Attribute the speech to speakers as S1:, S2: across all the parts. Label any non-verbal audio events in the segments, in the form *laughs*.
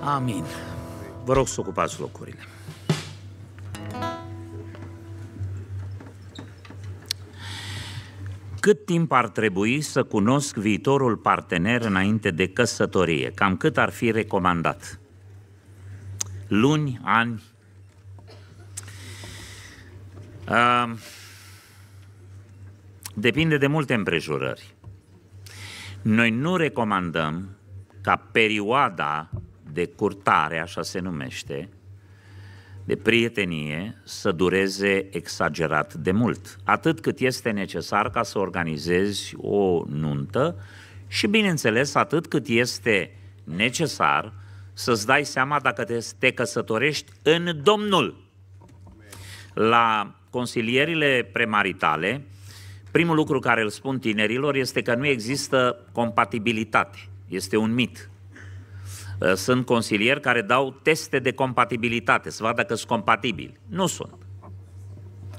S1: Amin. Vă rog să ocupați locurile. Cât timp ar trebui să cunosc viitorul partener înainte de căsătorie? Cam cât ar fi recomandat? Luni, ani? Uh, depinde de multe împrejurări. Noi nu recomandăm ca perioada de curtare, așa se numește, de prietenie să dureze exagerat de mult, atât cât este necesar ca să organizezi o nuntă și, bineînțeles, atât cât este necesar să-ți dai seama dacă te, căsătorești în Domnul. La consilierile premaritale, primul lucru care îl spun tinerilor este că nu există compatibilitate. Este un mit. Eh, sunt consilieri care dau teste de compatibilitate, să vadă că sunt compatibili. Nu sunt.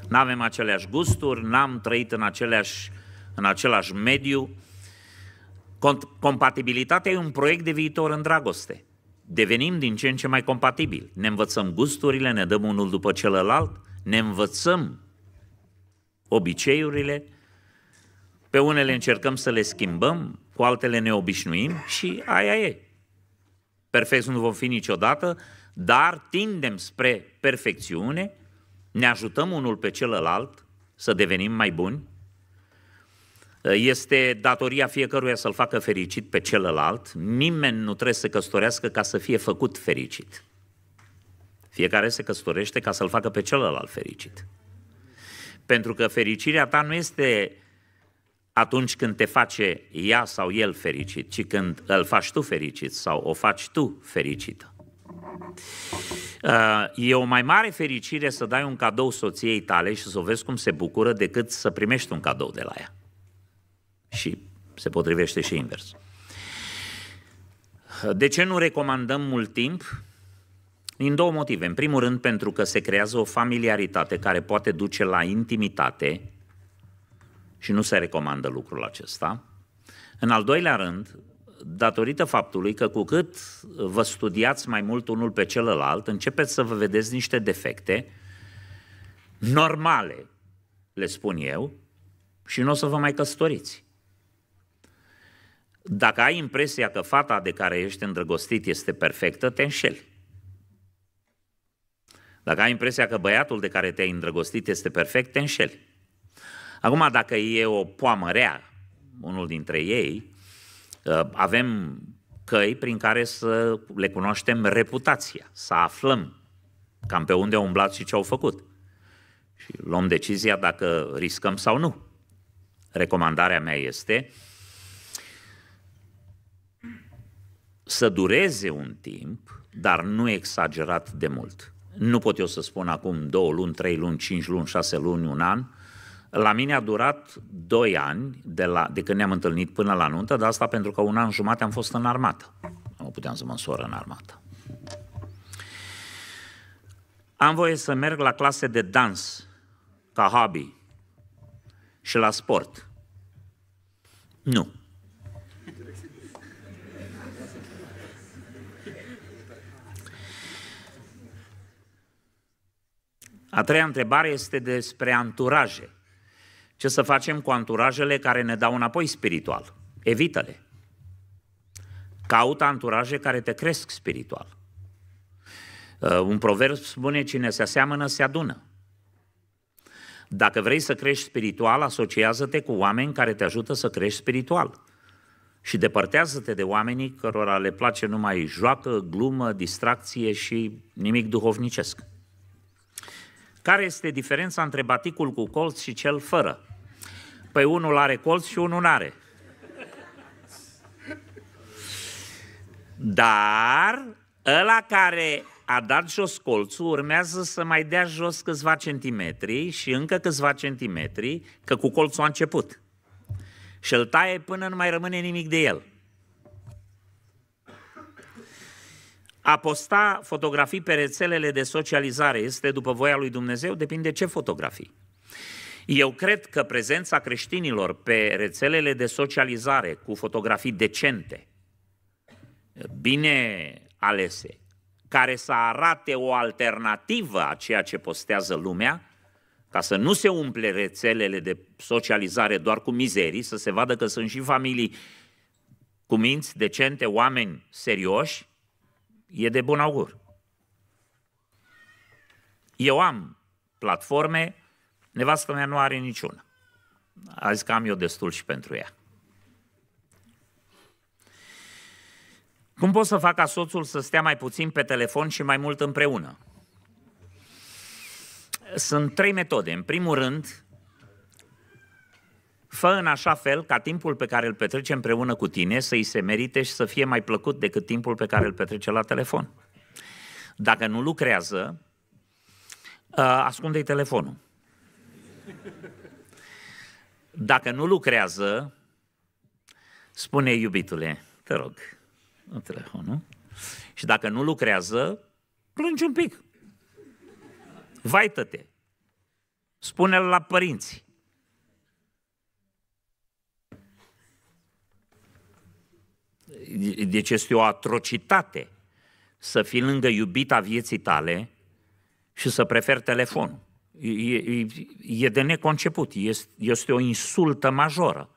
S1: Nu avem aceleași gusturi, n-am trăit în, aceleași, în același mediu. Compatibilitatea e un proiect de viitor în dragoste. Devenim din ce în ce mai compatibili. Ne învățăm gusturile, ne dăm unul după celălalt, ne învățăm obiceiurile, pe unele încercăm să le schimbăm, cu altele ne obișnuim și aia e perfecți nu vom fi niciodată, dar tindem spre perfecțiune, ne ajutăm unul pe celălalt să devenim mai buni. Este datoria fiecăruia să-l facă fericit pe celălalt. Nimeni nu trebuie să căsătorească ca să fie făcut fericit. Fiecare se căsătorește ca să-l facă pe celălalt fericit. Pentru că fericirea ta nu este atunci când te face ea sau el fericit, ci când îl faci tu fericit sau o faci tu fericită. Uh, e o mai mare fericire să dai un cadou soției tale și să o vezi cum se bucură decât să primești un cadou de la ea. Și se potrivește și invers. De ce nu recomandăm mult timp? Din două motive. În primul rând, pentru că se creează o familiaritate care poate duce la intimitate și nu se recomandă lucrul acesta. În al doilea rând, datorită faptului că cu cât vă studiați mai mult unul pe celălalt, începeți să vă vedeți niște defecte normale, le spun eu, și nu o să vă mai căsătoriți. Dacă ai impresia că fata de care ești îndrăgostit este perfectă, te înșeli. Dacă ai impresia că băiatul de care te-ai îndrăgostit este perfect, te înșeli. Acum, dacă e o poamă rea, unul dintre ei, uh, avem căi prin care să le cunoaștem reputația, să aflăm cam pe unde au umblat și ce au făcut. Și luăm decizia dacă riscăm sau nu. Recomandarea mea este să dureze un timp, dar nu exagerat de mult. Nu pot eu să spun acum două luni, trei luni, cinci luni, șase luni, un an, uh, la mine a durat doi ani de, la, de când ne-am întâlnit până la nuntă, dar asta pentru că un an jumate am fost în armată. Nu puteam să mă însoară în armată. Am voie să merg la clase de dans ca hobby și la sport. Nu. A treia întrebare este despre anturaje ce să facem cu anturajele care ne dau înapoi spiritual. Evită-le. Caută anturaje care te cresc spiritual. Uh, un proverb spune, cine se aseamănă, se adună. Dacă vrei să crești spiritual, asociază-te cu oameni care te ajută să crești spiritual. Și depărtează-te de oamenii cărora le place numai joacă, glumă, distracție și nimic duhovnicesc. Care este diferența între baticul cu colț și cel fără? Păi unul are colț și unul nu are. Dar ăla care a dat jos colțul, urmează să mai dea jos câțiva centimetri și încă câțiva centimetri, că cu colțul a început. Și îl taie până nu mai rămâne nimic de el. A posta fotografii pe rețelele de socializare este după voia lui Dumnezeu? Depinde ce fotografii. Eu cred că prezența creștinilor pe rețelele de socializare cu fotografii decente, bine alese, care să arate o alternativă a ceea ce postează lumea, ca să nu se umple rețelele de socializare doar cu mizerii, să se vadă că sunt și familii cu minți decente, oameni serioși, e de bun augur. Eu am platforme, nevastă mea nu are niciuna. A zis că am eu destul și pentru ea. Cum pot să fac ca soțul să stea mai puțin pe telefon și mai mult împreună? Sunt trei metode. În primul rând, fă în așa fel ca timpul pe care îl petrece împreună cu tine să-i se merite și să fie mai plăcut decât timpul pe care îl petrece la telefon. Dacă nu lucrează, ă, ascunde-i telefonul. Dacă nu lucrează, spune iubitule, te rog, nu telefonul. Și dacă nu lucrează, plângi un pic. Vaită-te. Spune-l la părinți. Deci este o atrocitate să fii lângă iubita vieții tale și să preferi telefonul. E, e, e de neconceput, este, este o insultă majoră.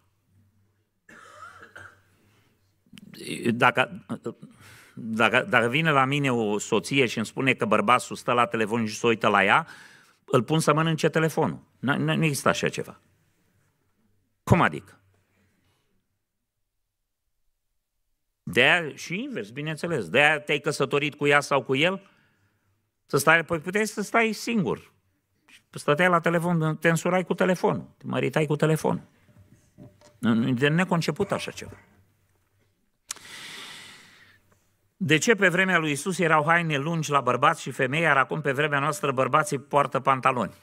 S1: Dacă, dacă, dacă vine la mine o soție și îmi spune că bărbatul stă la telefon și se uită la ea, îl pun să mănânce telefonul. Nu, există așa ceva. Cum adică? de și invers, bineînțeles. de te-ai căsătorit cu ea sau cu el? Să stai, păi puteai să stai singur. Stăteai la telefon, te însurai cu telefonul, te măritai cu telefonul. De neconceput așa ceva. De ce pe vremea lui Isus erau haine lungi la bărbați și femei, iar acum pe vremea noastră bărbații poartă pantaloni?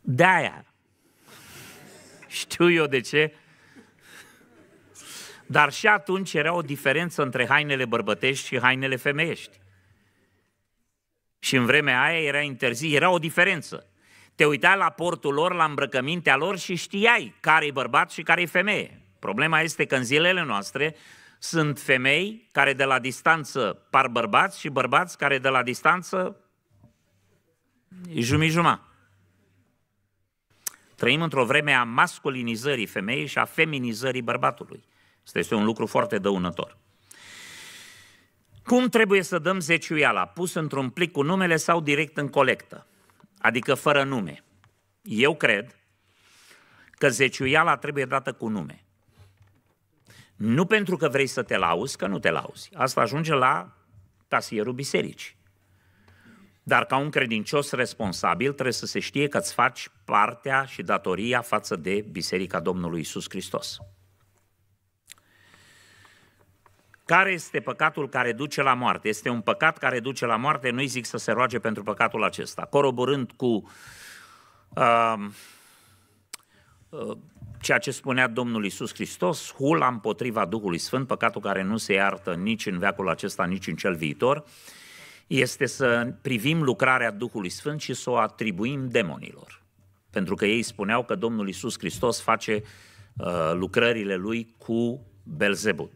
S1: De-aia. Știu eu de ce dar și atunci era o diferență între hainele bărbătești și hainele femeiești. Și în vremea aia era interzis, era o diferență. Te uitai la portul lor, la îmbrăcămintea lor și știai care e bărbat și care e femeie. Problema este că în zilele noastre sunt femei care de la distanță par bărbați și bărbați care de la distanță jumii-juma. Trăim într-o vreme a masculinizării femeii și a feminizării bărbatului. Asta este un lucru foarte dăunător. Cum trebuie să dăm zeciuiala? Pus într-un plic cu numele sau direct în colectă? Adică fără nume. Eu cred că zeciuiala trebuie dată cu nume. Nu pentru că vrei să te lauzi, că nu te lauzi. Asta ajunge la tasierul bisericii. Dar ca un credincios responsabil trebuie să se știe că îți faci partea și datoria față de Biserica Domnului Isus Hristos. Care este păcatul care duce la moarte? Este un păcat care duce la moarte, nu-i zic să se roage pentru păcatul acesta. Coroborând cu uh, uh, ceea ce spunea Domnul Isus Hristos, hula împotriva Duhului Sfânt, păcatul care nu se iartă nici în veacul acesta, nici în cel viitor, este să privim lucrarea Duhului Sfânt și să o atribuim demonilor. Pentru că ei spuneau că Domnul Isus Hristos face uh, lucrările lui cu Belzebut.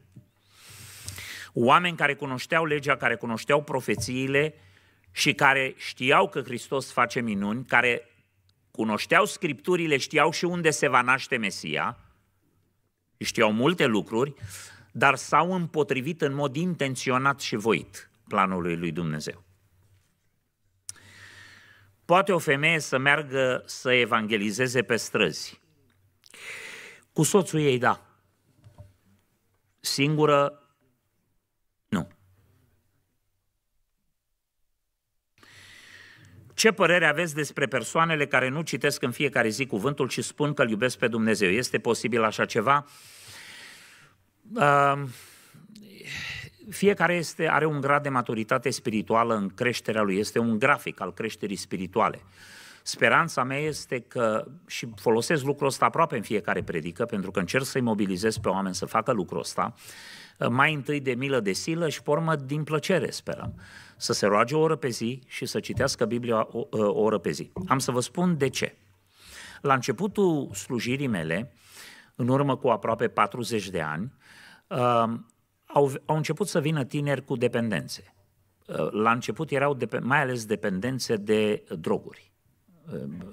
S1: Oameni care cunoșteau legea, care cunoșteau profețiile și care știau că Hristos face minuni, care cunoșteau scripturile, știau și unde se va naște Mesia, știau multe lucruri, dar s-au împotrivit în mod intenționat și voit planului lui Dumnezeu. Poate o femeie să meargă să evangelizeze pe străzi. Cu soțul ei, da. Singură Ce părere aveți despre persoanele care nu citesc în fiecare zi cuvântul și spun că îl iubesc pe Dumnezeu? Este posibil așa ceva? fiecare este, are un grad de maturitate spirituală în creșterea lui, este un grafic al creșterii spirituale. Speranța mea este că, și folosesc lucrul ăsta aproape în fiecare predică, pentru că încerc să-i mobilizez pe oameni să facă lucrul ăsta, uh, Uh, mai întâi de milă de silă și, pe urmă, din plăcere, sperăm, să se roage o oră pe zi și să citească Biblia o, uh, o oră pe zi. Am să vă spun de ce. La începutul slujirii mele, în urmă cu aproape 40 de ani, uh, au, au început să vină tineri cu dependențe. La început erau de, mai ales dependențe de droguri.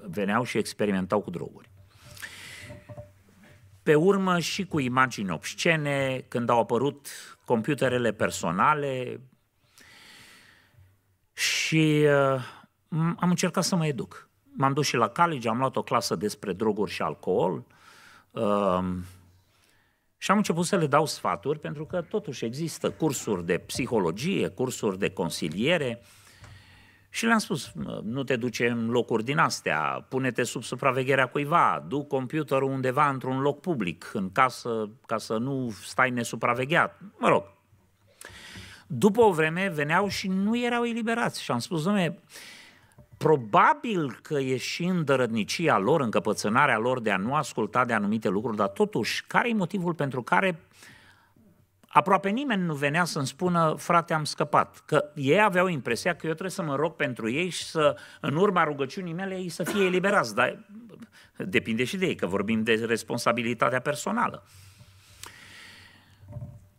S1: Veneau și experimentau cu droguri. Pe urmă și cu imagini obscene, când au apărut computerele personale și uh, am încercat să mă educ. M-am dus și la college, am luat o clasă despre droguri și alcool uh, și am început să le dau sfaturi, pentru că totuși există cursuri de psihologie, cursuri de consiliere, uh, și le-am spus, nu te duce în locuri din astea, pune-te sub supravegherea cuiva, du computerul undeva într-un loc public, în casă, ca să nu stai nesupravegheat. Mă rog. După o vreme veneau și nu erau eliberați. Și am spus, domnule, probabil că e și îndărădnicia lor, încăpățânarea lor de a nu asculta de anumite lucruri, dar totuși, care e motivul pentru care uh, aproape nimeni nu venea să-mi spună, frate, am scăpat. Că ei aveau impresia că eu trebuie să mă rog pentru ei și să, în urma rugăciunii mele, ei să fie eliberați. Dar depinde și de ei, că vorbim de responsabilitatea personală.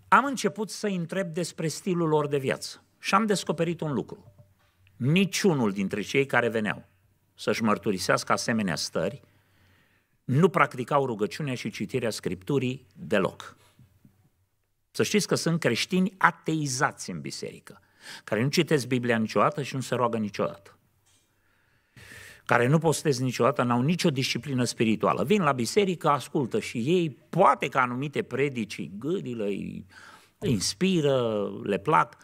S1: Am început să întreb despre stilul lor de viață și am descoperit un lucru. Niciunul dintre cei care veneau să-și mărturisească asemenea stări nu practicau rugăciunea și citirea Scripturii deloc. Să știți că sunt creștini ateizați în biserică, care nu citesc Biblia niciodată și nu se roagă niciodată care nu postez niciodată, n-au nicio disciplină spirituală. Vin la biserică, ascultă și ei, poate că anumite predicii, îi îi inspiră, le plac,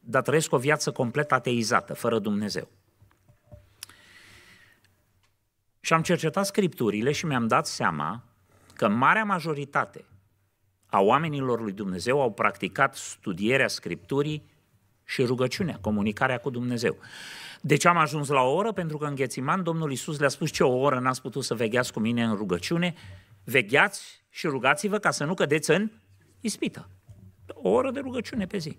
S1: dar trăiesc o viață complet ateizată, fără Dumnezeu. Și am cercetat scripturile și mi-am dat seama că marea majoritate a oamenilor lui Dumnezeu au practicat studierea Scripturii și rugăciunea, comunicarea cu Dumnezeu. Deci am ajuns la o oră pentru că în Ghețiman Domnul Iisus le-a spus ce o oră n-ați putut să vegheați cu mine în rugăciune, vegheați și rugați-vă ca să nu cădeți în ispită. O oră de rugăciune pe zi.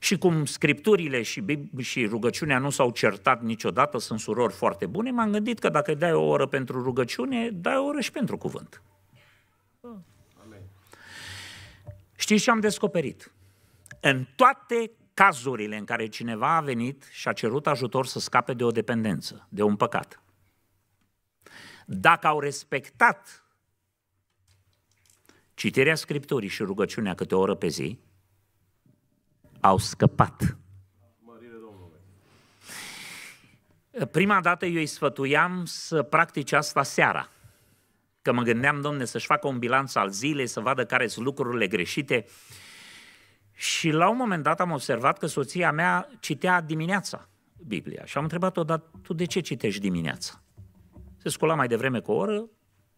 S1: Și cum scripturile și, și rugăciunea nu s-au certat niciodată, sunt surori foarte bune, m-am gândit că dacă dai o oră pentru rugăciune, dai o oră și pentru cuvânt. Oh. Știți ce am descoperit? În toate cazurile în care cineva a venit și a cerut ajutor să scape de o dependență, de un păcat, dacă au respectat citirea Scripturii și rugăciunea câte o oră pe zi, au scăpat. Prima dată eu îi sfătuiam să practice asta seara – că mă gândeam, domne, să-și facă un bilanț al zilei, să vadă care sunt lucrurile greșite. Și la un moment dat am observat că soția mea citea dimineața Biblia. Și am întrebat-o, dar tu de ce citești dimineața? Se scula mai devreme cu o oră,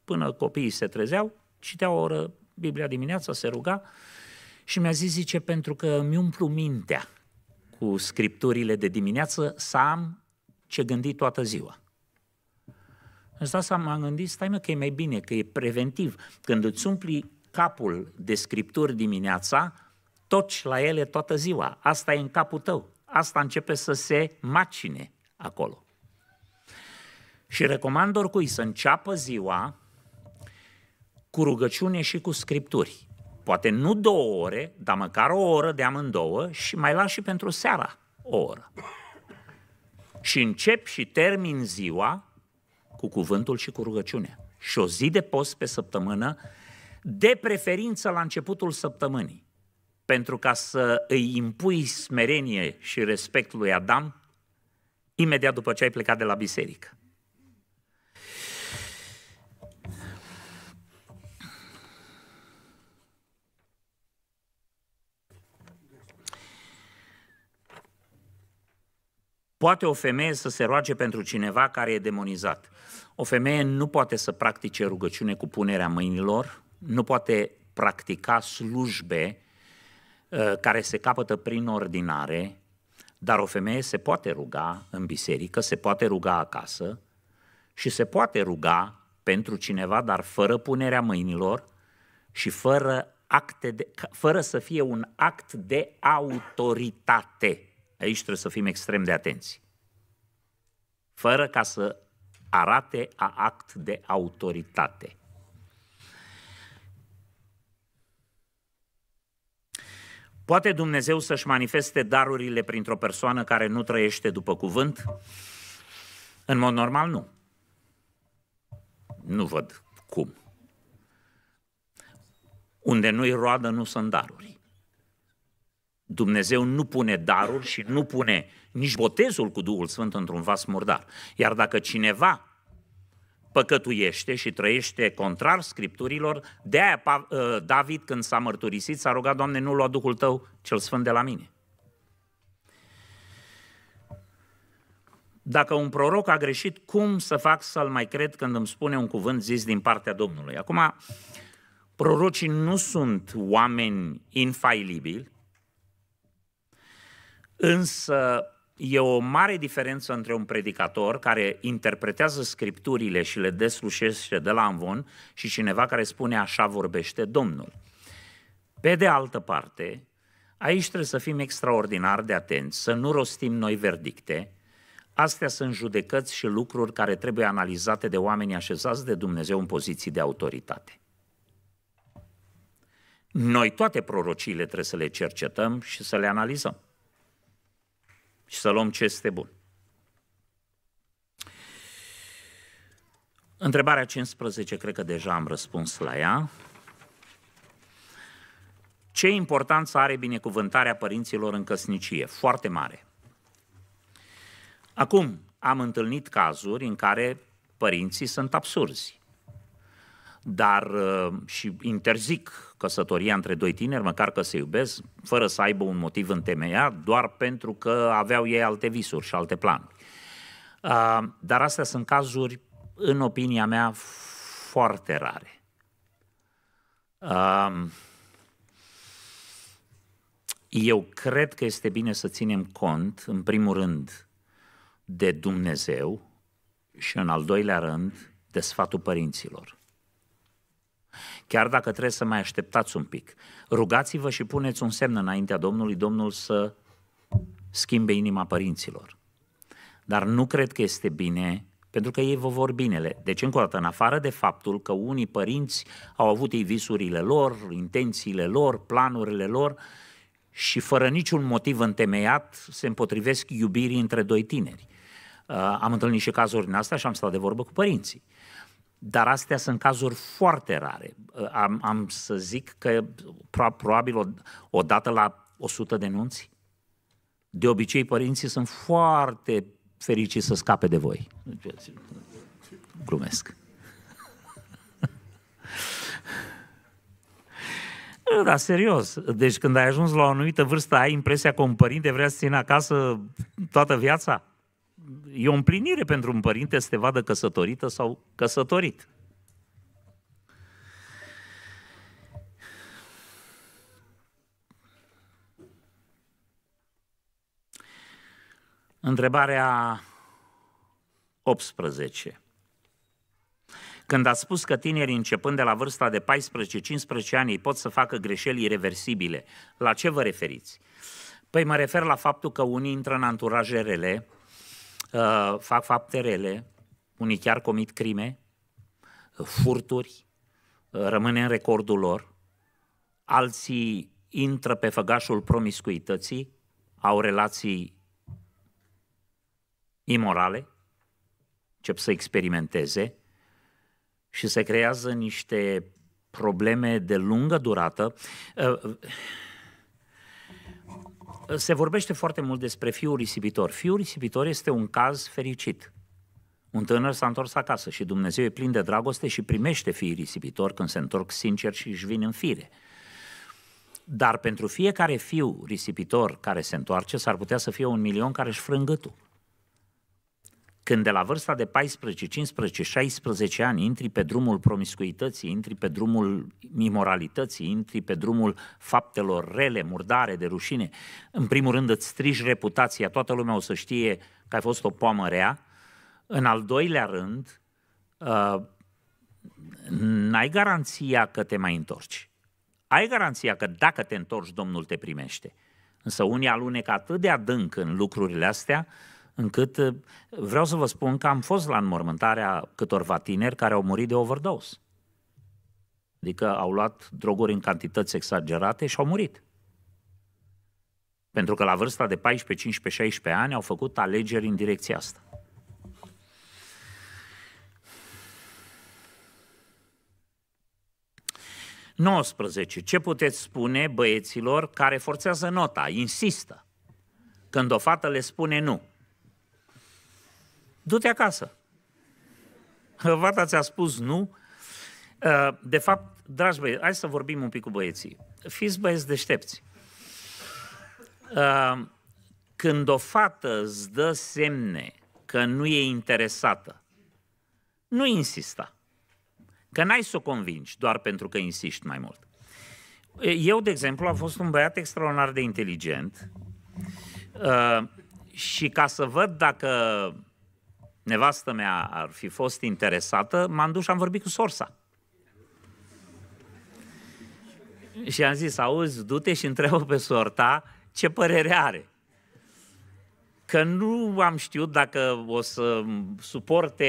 S1: până copiii se trezeau, citea o oră Biblia dimineața, se ruga și mi-a zis, zice, pentru că îmi umplu mintea cu scripturile de dimineață să am ce gândi toată ziua. Însă asta m am gândit, stai mă că e mai bine, că e preventiv. Când îți umpli capul de scripturi dimineața, toci la ele toată ziua. Asta e în capul tău. Asta începe să se macine acolo. Și recomand oricui să înceapă ziua cu rugăciune și cu scripturi. Poate nu două ore, dar măcar o oră de amândouă și mai las și pentru seara o oră. Și încep și termin ziua cu cuvântul și cu rugăciunea. Și o zi de post pe săptămână, de preferință la începutul săptămânii, pentru ca să îi impui smerenie și respect lui Adam imediat după ce ai plecat de la biserică. Poate o femeie să se roage pentru cineva care e demonizat. O femeie nu poate să practice rugăciune cu punerea mâinilor, nu poate practica slujbe ă, care se capătă prin ordinare, dar o femeie se poate ruga în biserică, se poate ruga acasă și se poate ruga pentru cineva, dar fără punerea mâinilor și fără, acte de, fără să fie un act de autoritate. Aici trebuie să fim extrem de atenți. Fără ca să arate a act de autoritate. Poate Dumnezeu să-și manifeste darurile printr-o persoană care nu trăiește după cuvânt? În mod normal, nu. Nu văd cum. Unde nu-i roadă, nu sunt daruri. Dumnezeu nu pune daruri și nu pune nici botezul cu Duhul Sfânt într-un vas murdar. Iar dacă cineva păcătuiește și trăiește contrar scripturilor, de aia uh, David când s-a mărturisit s-a rugat, Doamne, nu lua Duhul Tău cel Sfânt de la mine. Dacă un proroc a greșit, cum să fac să-l mai cred când îmi spune un cuvânt zis din partea Domnului? Acum, prorocii nu sunt oameni infailibili, Însă e o mare diferență între un predicator care interpretează scripturile și le deslușește de la amvon și cineva care spune așa vorbește Domnul. Pe de altă parte, aici trebuie să fim extraordinar de atenți, să nu rostim noi verdicte. Astea sunt judecăți și lucruri care trebuie analizate de oameni așezați de Dumnezeu în poziții de autoritate. Noi toate prorociile trebuie să le cercetăm și să le analizăm și să luăm ce este bun. Întrebarea 15, cred că deja am răspuns la ea. Ce importanță are binecuvântarea părinților în căsnicie? Foarte mare. Acum, am întâlnit cazuri în care părinții sunt absurzi, dar uh, și interzic căsătoria între doi tineri, măcar că se iubesc, fără să aibă un motiv întemeiat, doar pentru că aveau ei alte visuri și alte planuri. Dar astea sunt cazuri, în opinia mea, foarte rare. Eu cred că este bine să ținem cont, în primul rând, de Dumnezeu și, în al doilea rând, de sfatul părinților chiar dacă trebuie să mai așteptați un pic. Rugați-vă și puneți un semn înaintea Domnului, Domnul să schimbe inima părinților. Dar nu cred că este bine pentru că ei vă vor binele. Deci, încă o dată, în afară de faptul că unii părinți au avut ei visurile lor, intențiile lor, planurile lor și fără niciun motiv întemeiat se împotrivesc iubirii între doi tineri. Uh, am întâlnit și cazuri din astea și am stat de vorbă cu părinții dar astea sunt cazuri foarte rare. Uh, am, am să zic că probabil o, o dată la 100 de nunți. De obicei, părinții sunt foarte fericiți să scape de voi. Glumesc. *laughs* Da, serios. Deci când ai ajuns la o anumită vârstă, ai impresia că un părinte vrea să țină acasă toată viața? e o împlinire pentru un părinte să te vadă căsătorită sau căsătorit. Întrebarea 18. Când ați spus că tinerii începând de la vârsta de 14-15 ani pot să facă greșeli irreversibile, la ce vă referiți? Păi mă refer la faptul că unii intră în anturaje rele, uh, fac fapte rele, unii chiar comit crime, uh, furturi, uh, rămâne în recordul lor, alții intră pe făgașul promiscuității, au relații imorale, încep să experimenteze și se creează niște probleme de lungă durată. Uh, se vorbește foarte mult despre fiul risipitor. Fiul risipitor este un caz fericit. Un tânăr s-a întors acasă și Dumnezeu e plin de dragoste și primește fiii risipitori când se întorc sincer și își vin în fire. Dar pentru fiecare fiu risipitor care se întoarce, s-ar putea să fie un milion care își frângă gâtul. Când de la vârsta de 14, 15, 16 ani intri pe drumul promiscuității, intri pe drumul imoralității, intri pe drumul faptelor rele, murdare, de rușine, în primul rând îți strigi reputația, toată lumea o să știe că ai fost o poamă rea. În al doilea rând, uh, n-ai garanția că te mai întorci. Ai garanția că dacă te întorci, Domnul te primește. Însă unii alunecă atât de adânc în lucrurile astea, uh, încât uh, vreau să vă spun că am fost la înmormântarea câtorva tineri care au murit de overdose. Adică au luat droguri în cantități exagerate și au murit. Pentru că la vârsta de 14, 15, 16 ani au făcut alegeri în direcția asta. Nouăsprezece. Ce puteți spune băieților care forțează nota, insistă, când o fată le spune nu? du-te acasă. Vata ți-a spus nu. Uh, de fapt, dragi băieți, hai să vorbim un pic cu băieții. Fiți băieți deștepți. Uh, când o fată îți dă semne că nu e interesată, nu insista. Că n-ai să o convingi doar pentru că insisti mai mult. Eu, de exemplu, am fost un băiat extraordinar de inteligent uh, și ca să văd dacă nevastă mea ar fi fost interesată, m-am dus și am vorbit cu sorsa. Și am zis, auzi, du-te și întreabă pe sorta ce părere are. Că nu am știut dacă o să suporte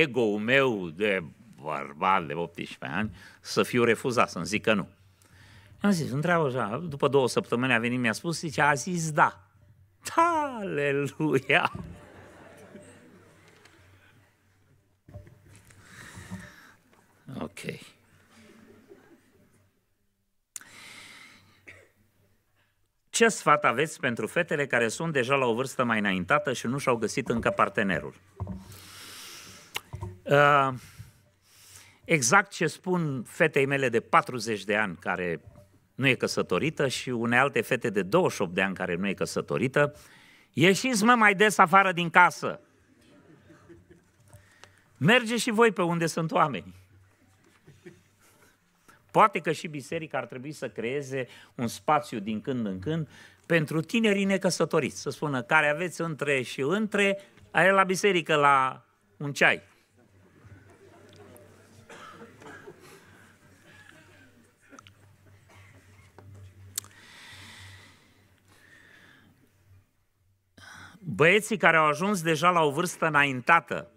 S1: ego-ul meu de bărbat de 18 ani să fiu refuzat, să-mi zic că nu. Am zis, întreabă așa, după două săptămâni a venit, mi-a spus, zice, a zis da. Aleluia! Ok. Ce sfat aveți pentru fetele care sunt deja la o vârstă mai înaintată și nu și-au găsit încă partenerul? Uh, exact ce spun fetei mele de 40 de ani care nu e căsătorită și unei alte fete de 28 de ani care nu e căsătorită, ieșiți mă mai des afară din casă. Mergeți și voi pe unde sunt oamenii. Poate că și biserica ar trebui să creeze un spațiu din când în când pentru tinerii necăsătoriți, să spună, care aveți între și între, aia la biserică, la un ceai. Băieții care au ajuns deja la o vârstă înaintată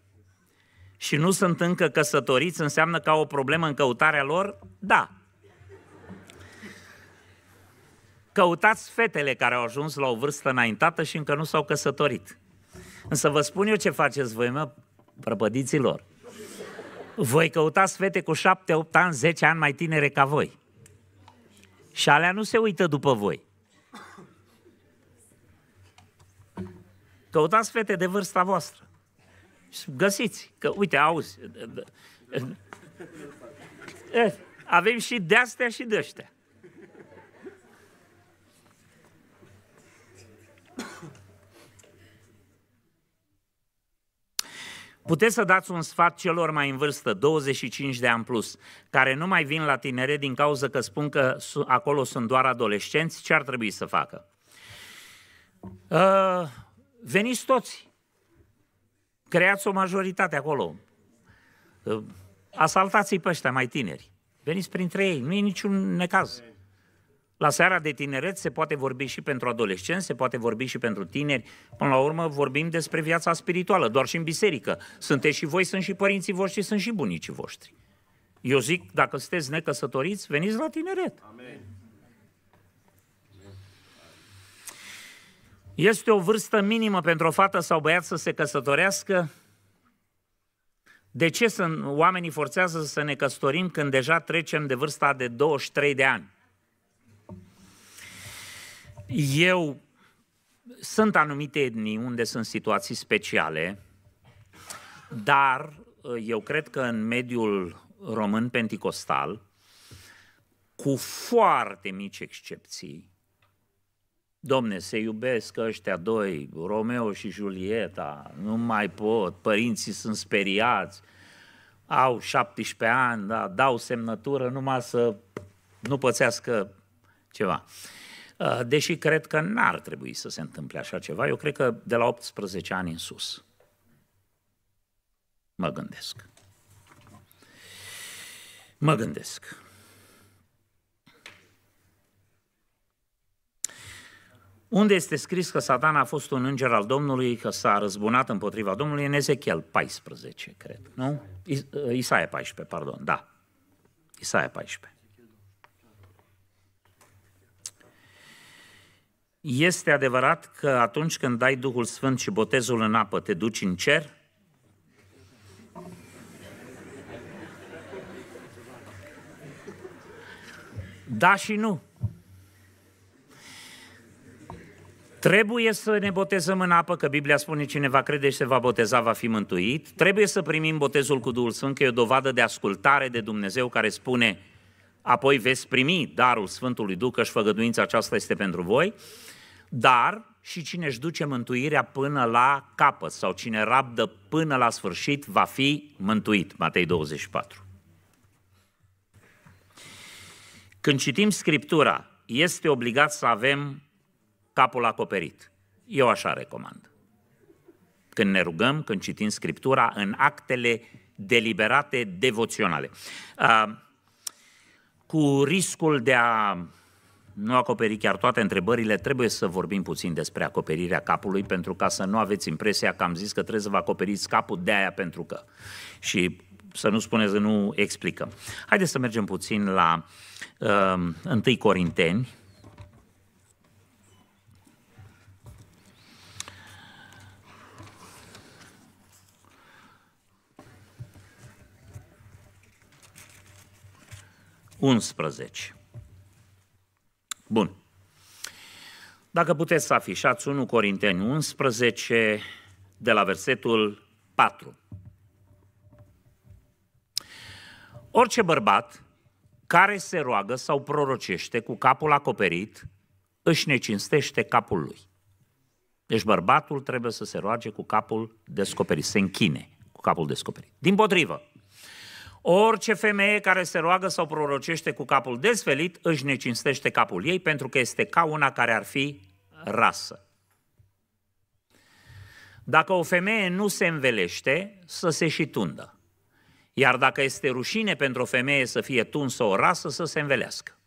S1: și nu sunt încă căsătoriți, înseamnă că au o problemă în căutarea lor? Da. Căutați fetele care au ajuns la o vârstă înaintată și încă nu s-au căsătorit. Însă vă spun eu ce faceți voi, mă, prăpădiților. Voi căutați fete cu șapte, opt ani, zece ani mai tinere ca voi. Și alea nu se uită după voi. Căutați fete de vârsta voastră găsiți. Că, uite, auzi, avem și de-astea și de-astea. Puteți să dați un sfat celor mai în vârstă, 25 de ani plus, care nu mai vin la tinere din cauza că spun că acolo sunt doar adolescenți, ce ar trebui să facă? Uh, veniți toți, creați o majoritate acolo. Asaltați-i pe ăștia mai tineri. Veniți printre ei, nu e niciun necaz. La seara de tineret se poate vorbi și pentru adolescenți, se poate vorbi și pentru tineri. Până la urmă vorbim despre viața spirituală, doar și în biserică. Sunteți și voi, sunt și părinții voștri, sunt și bunicii voștri. Eu zic, dacă sunteți necăsătoriți, veniți la tineret. Amen. Este o vârstă minimă pentru o fată sau băiat să se căsătorească? De ce să, oamenii forțează să ne căsătorim când deja trecem de vârsta de 23 de ani? Eu sunt anumite etnii unde sunt situații speciale, dar uh, eu cred că în mediul român penticostal, cu foarte mici excepții, domne, se iubesc ăștia doi, Romeo și Julieta, nu mai pot, părinții sunt speriați, au 17 ani, da, dau semnătură numai să nu pățească ceva. Uh, deși cred că n-ar trebui să se întâmple așa ceva, eu cred că de la 18 ani în sus. Mă gândesc. Mă gândesc. Unde este scris că Satan a fost un înger al Domnului, că s-a răzbunat împotriva Domnului? În Ezechiel 14, cred, nu? Uh, Isaia 14, pardon, da. Isaia 14. Este adevărat că atunci când dai Duhul Sfânt și botezul în apă, te duci în cer? Da și nu. Trebuie să ne botezăm în apă, că Biblia spune cine va crede și se va boteza va fi mântuit. Trebuie să primim botezul cu Duhul Sfânt, că e o dovadă de ascultare de Dumnezeu care spune apoi veți primi darul Sfântului Duh, și făgăduința aceasta este pentru voi, dar și cine își duce mântuirea până la capăt sau cine rabdă până la sfârșit va fi mântuit. Matei 24. Când citim Scriptura, este obligat să avem capul acoperit. Eu așa recomand. Când ne rugăm, când citim Scriptura, în actele deliberate, devoționale. Cu riscul de a nu acoperi chiar toate întrebările, trebuie să vorbim puțin despre acoperirea capului, pentru ca să nu aveți impresia că am zis că trebuie să vă acoperiți capul de aia pentru că. Și să nu spuneți că nu explicăm. Haideți să mergem puțin la uh, ă, 1 Corinteni, 11. Bun. Dacă puteți să afișați 1 Corinteni 11 de la versetul 4. Orice bărbat care se roagă sau prorocește cu capul acoperit, își necinstește capul lui. Deci bărbatul trebuie să se roage cu capul descoperit, se închine cu capul descoperit. Din potrivă, Orice femeie care se roagă sau prorocește cu capul desfelit își necinstește capul ei pentru că este ca una care ar fi rasă. Dacă o femeie nu se învelește, să se și tundă. Iar dacă este rușine pentru o femeie să fie tunsă o rasă, să se învelească.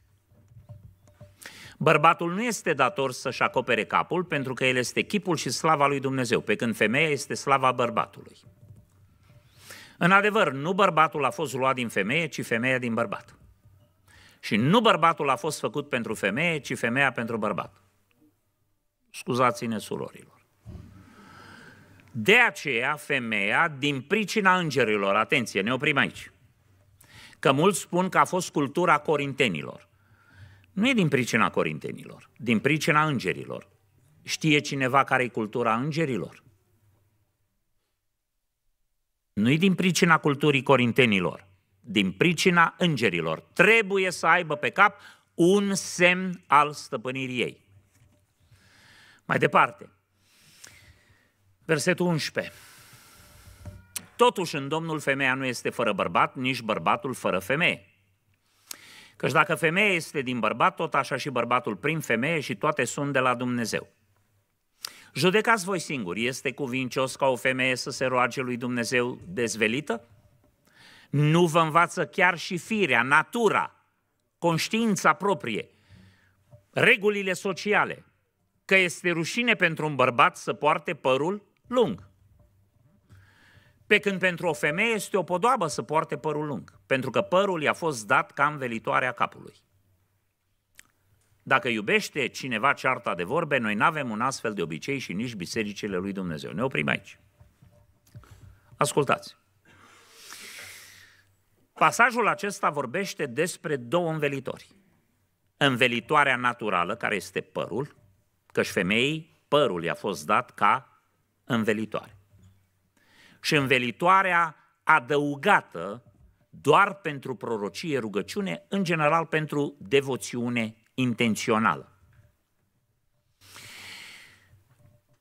S1: Bărbatul nu este dator să-și acopere capul pentru că el este chipul și slava lui Dumnezeu, pe când femeia este slava bărbatului. În adevăr, nu bărbatul a fost luat din femeie, ci femeia din bărbat. Și nu bărbatul a fost făcut pentru femeie, ci femeia pentru bărbat. Scuzați-ne, surorilor. De aceea, femeia, din pricina îngerilor, atenție, ne oprim aici, că mulți spun că a fost cultura corintenilor. Nu e din pricina corintenilor, din pricina îngerilor. Știe cineva care e cultura îngerilor? Nu-i din pricina culturii corintenilor, din pricina îngerilor. Trebuie să aibă pe cap un semn al stăpânirii ei. Mai departe, versetul 11. Totuși, în Domnul, femeia nu este fără bărbat, nici bărbatul fără femeie. Căci dacă femeia este din bărbat, tot așa și bărbatul prin femeie și toate sunt de la Dumnezeu. Judecați voi singuri, este cuvincios ca o femeie să se roage lui Dumnezeu dezvelită? Nu vă învață chiar și firea, natura, conștiința proprie, regulile sociale, că este rușine pentru un bărbat să poarte părul lung. Pe când pentru o femeie este o podoabă să poarte părul lung, pentru că părul i-a fost dat ca învelitoarea capului. Dacă iubește cineva cearta de vorbe, noi nu avem un astfel de obicei și nici bisericile lui Dumnezeu. Ne oprim aici. Ascultați. Pasajul acesta vorbește despre două învelitori. Învelitoarea naturală, care este părul, căci femeii părul i-a fost dat ca învelitoare. Și învelitoarea adăugată doar pentru prorocie, rugăciune, în general pentru devoțiune intențională.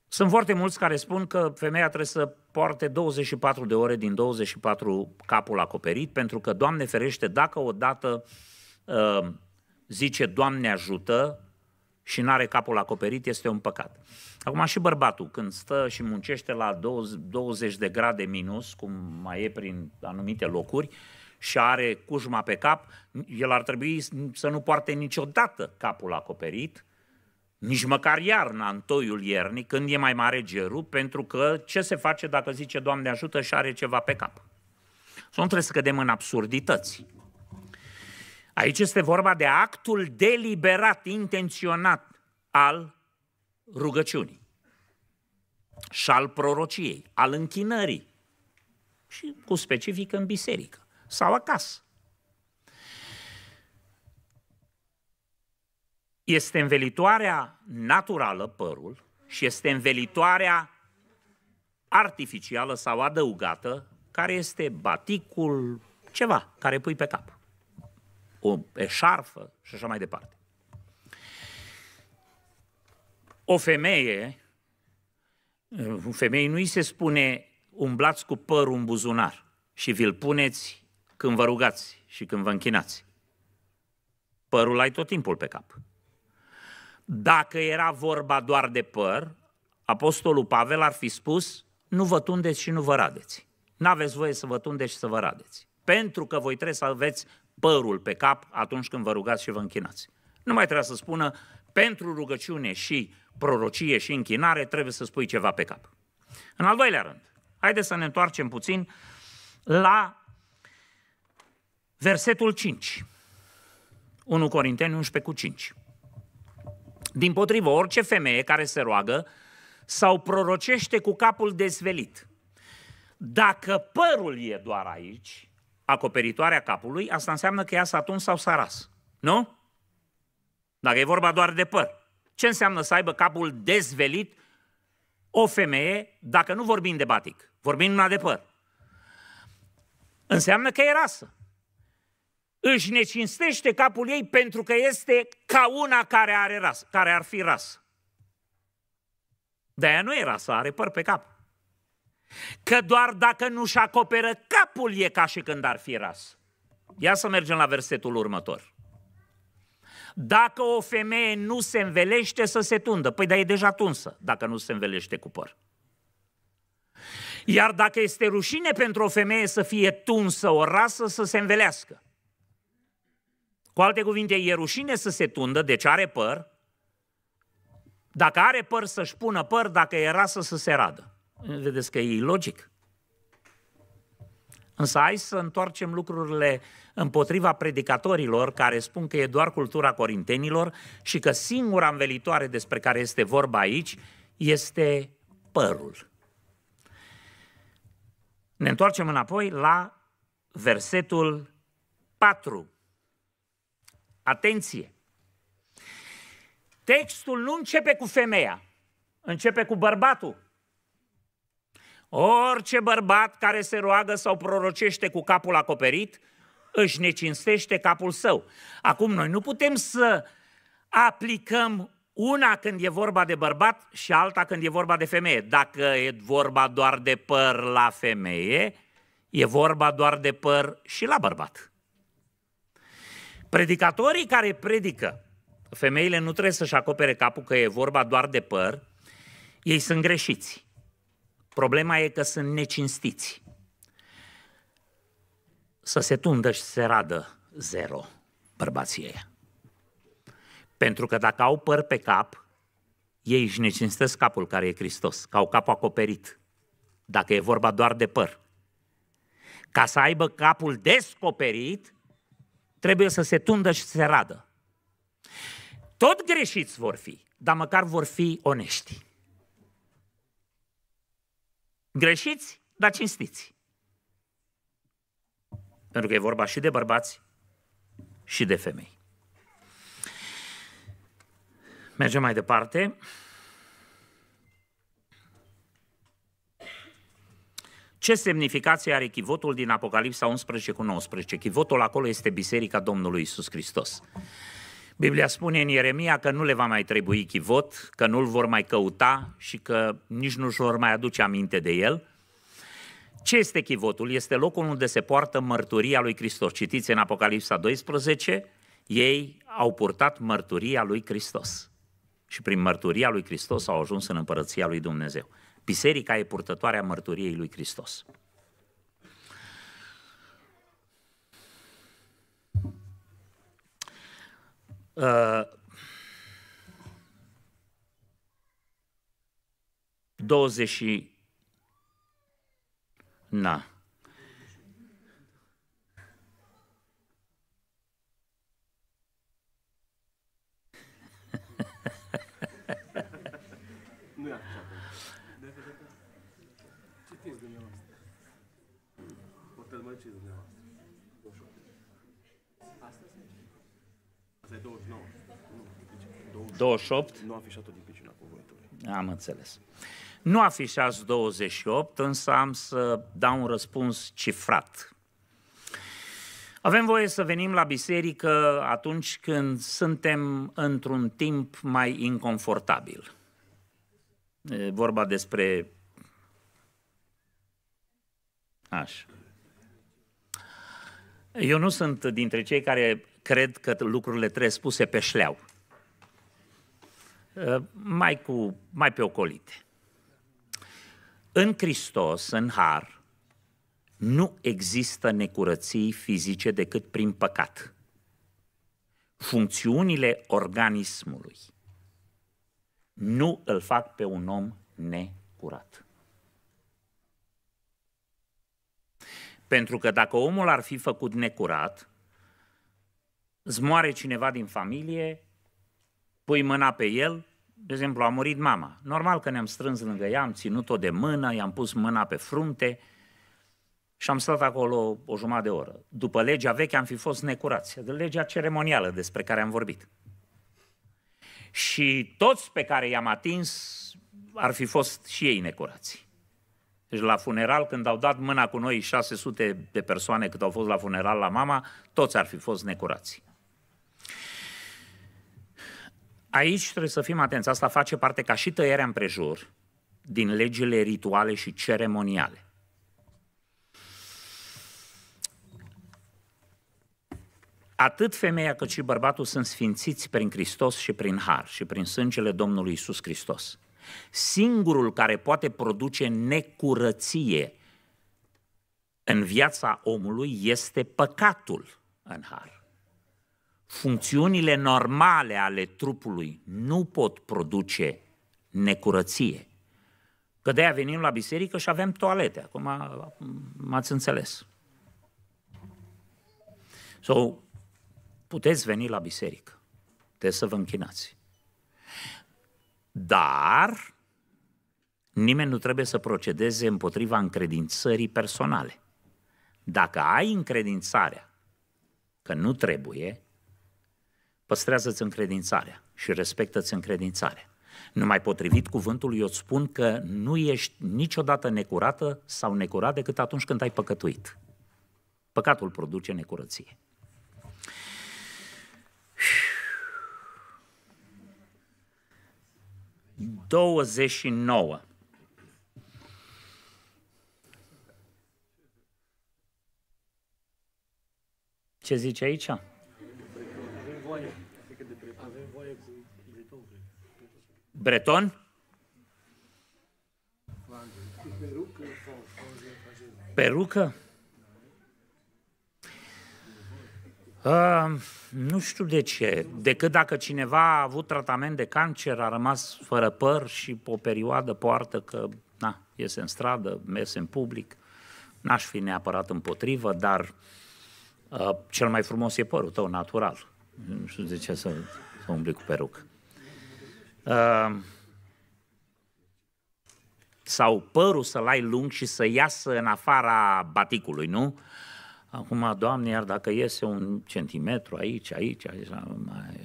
S1: Sunt foarte mulți care spun că femeia trebuie să poarte 24 de ore din 24 capul acoperit, pentru că, Doamne ferește, dacă odată dată uh, zice Doamne ajută și nu are capul acoperit, este un păcat. Acum și bărbatul, când stă și muncește la 20 de grade minus, cum mai e prin anumite locuri, uh, și are cujma pe cap, el ar trebui să nu poarte niciodată capul acoperit, nici măcar iarna, în toiul iernii, când e mai mare gerul, pentru că ce se face dacă zice Doamne ajută și are ceva pe cap? Să nu trebuie să cădem în absurdități. Aici este vorba de actul deliberat, intenționat al rugăciunii și al prorociei, al închinării și cu specific în biserică sau acasă. Este învelitoarea naturală părul și este învelitoarea artificială sau adăugată, care este baticul, ceva, care pui pe cap. O eșarfă și așa mai departe. O femeie, femeii nu îi se spune umblați cu părul în buzunar și vi-l puneți când vă rugați și când vă închinați. Părul ai tot timpul pe cap. Dacă era vorba doar de păr, apostolul Pavel ar fi spus, nu vă tundeți și nu vă radeți. N-aveți voie să vă tundeți și să vă radeți. Pentru că voi trebuie să aveți părul pe cap atunci când vă rugați și vă închinați. Nu mai trebuie să spună, pentru rugăciune și prorocie și închinare trebuie să spui ceva pe cap. În al doilea rând, haideți să ne întoarcem puțin la Versetul 5. 1 Corinteni 11 cu 5. Din potrivă, orice femeie care se roagă sau prorocește cu capul dezvelit. Dacă părul e doar aici, acoperitoarea capului, asta înseamnă că ea s-a tuns sau s-a ras. Nu? Dacă e vorba doar de păr. Ce înseamnă să aibă capul dezvelit o femeie, dacă nu vorbim de batic, vorbim numai de păr? Înseamnă că e rasă își necinstește capul ei pentru că este ca una care, are ras, care ar fi ras. De-aia nu e rasă, are păr pe cap. Că doar dacă nu-și acoperă capul e ca și când ar fi ras. Ia să mergem la versetul următor. Dacă o femeie nu se învelește să se tundă, păi dar e deja tunsă dacă nu se învelește cu păr. Iar dacă este rușine pentru o femeie să fie tunsă, o rasă să se învelească. Cu alte cuvinte, e rușine să se tundă, deci are păr. Dacă are păr, să-și pună păr, dacă era să se radă. Vedeți că e logic. Însă hai să întoarcem lucrurile împotriva predicatorilor care spun că e doar cultura corintenilor și că singura învelitoare despre care este vorba aici este părul. Ne întoarcem înapoi la versetul 4. Atenție! Textul nu începe cu femeia, începe cu bărbatul. Orice bărbat care se roagă sau prorocește cu capul acoperit, își necinstește capul său. Acum, noi nu putem să aplicăm una când e vorba de bărbat și alta când e vorba de femeie. Dacă e vorba doar de păr la femeie, e vorba doar de păr și la bărbat. Predicatorii care predică, femeile nu trebuie să-și acopere capul că e vorba doar de păr, ei sunt greșiți. Problema e că sunt necinstiți. Să se tundă și să se radă zero bărbații ei. Pentru că dacă au păr pe cap, ei își necinstesc capul care e Hristos, că au capul acoperit, dacă e vorba doar de păr. Ca să aibă capul descoperit, trebuie să se tundă și să se radă. Tot greșiți vor fi, dar măcar vor fi onești. Greșiți, dar cinstiți. Pentru că e vorba și de bărbați și de femei. Mergem mai departe. Ce semnificație are chivotul din Apocalipsa 11 cu 19? Chivotul acolo este Biserica Domnului Isus Hristos. Biblia spune în Ieremia că nu le va mai trebui chivot, că nu-l vor mai căuta și că nici nu-și vor mai aduce aminte de el. Ce este chivotul? Este locul unde se poartă mărturia lui Hristos. Citiți în Apocalipsa 12, ei au purtat mărturia lui Hristos. Și prin mărturia lui Hristos au ajuns în împărăția lui Dumnezeu. Biserica e purtătoarea mărturiei lui Hristos. Uh, 20 Na. 28. Nu afișat-o din pricina cuvântului. Am înțeles. Nu afișați 28, însă am să dau un răspuns cifrat. Avem voie să venim la biserică atunci când suntem într-un timp mai inconfortabil. E vorba despre... Așa. Eu nu sunt dintre cei care cred că lucrurile trebuie spuse pe șleau mai, cu, mai pe ocolite. În Hristos, în Har, nu există necurății fizice decât prin păcat. Funcțiunile organismului nu îl fac pe un om necurat. Pentru că dacă omul ar fi făcut necurat, zmoare cineva din familie, pui mâna pe el, de exemplu, a murit mama. Normal că ne-am strâns lângă ea, am ținut-o de mână, i-am pus mâna pe frunte și am stat acolo o jumătate de oră. După legea veche am fi fost necurați, de legea ceremonială despre care am vorbit. Și toți pe care i-am atins ar fi fost și ei necurați. Deci la funeral, când au dat mâna cu noi 600 de persoane cât au fost la funeral la mama, toți ar fi fost necurați. aici trebuie să fim atenți. Asta face parte ca și tăierea împrejur din legile rituale și ceremoniale. Atât femeia cât și bărbatul sunt sfințiți prin Hristos și prin har și prin sângele Domnului Isus Hristos. Singurul care poate produce necurăție în viața omului este păcatul în har funcțiunile normale ale trupului nu pot produce necurăție. Că de-aia venim la biserică și avem toalete. Acum m-ați înțeles. So, puteți veni la biserică. Trebuie să vă închinați. Dar nimeni nu trebuie să procedeze împotriva încredințării personale. Dacă ai încredințarea că nu trebuie, Păstrează-ți încredințarea și respectă-ți încredințarea. Numai potrivit cuvântului, eu îți spun că nu ești niciodată necurată sau necurat decât atunci când ai păcătuit. Păcatul produce necurăție. Și 29. Ce zice aici? voie. Avem voie cu breton, cred. Breton? Perucă? Uh, nu știu de ce, decât dacă cineva a avut tratament de cancer, a rămas fără păr și o perioadă poartă că na, iese în stradă, iese în public, n-aș fi neapărat împotrivă, dar uh, cel mai frumos e părul tău natural. Nu știu de ce să, să umbli cu peruc. Uh, sau părul să-l ai lung și să iasă în afara baticului, nu? Acum, Doamne, iar dacă iese un centimetru aici, aici, aici, mai...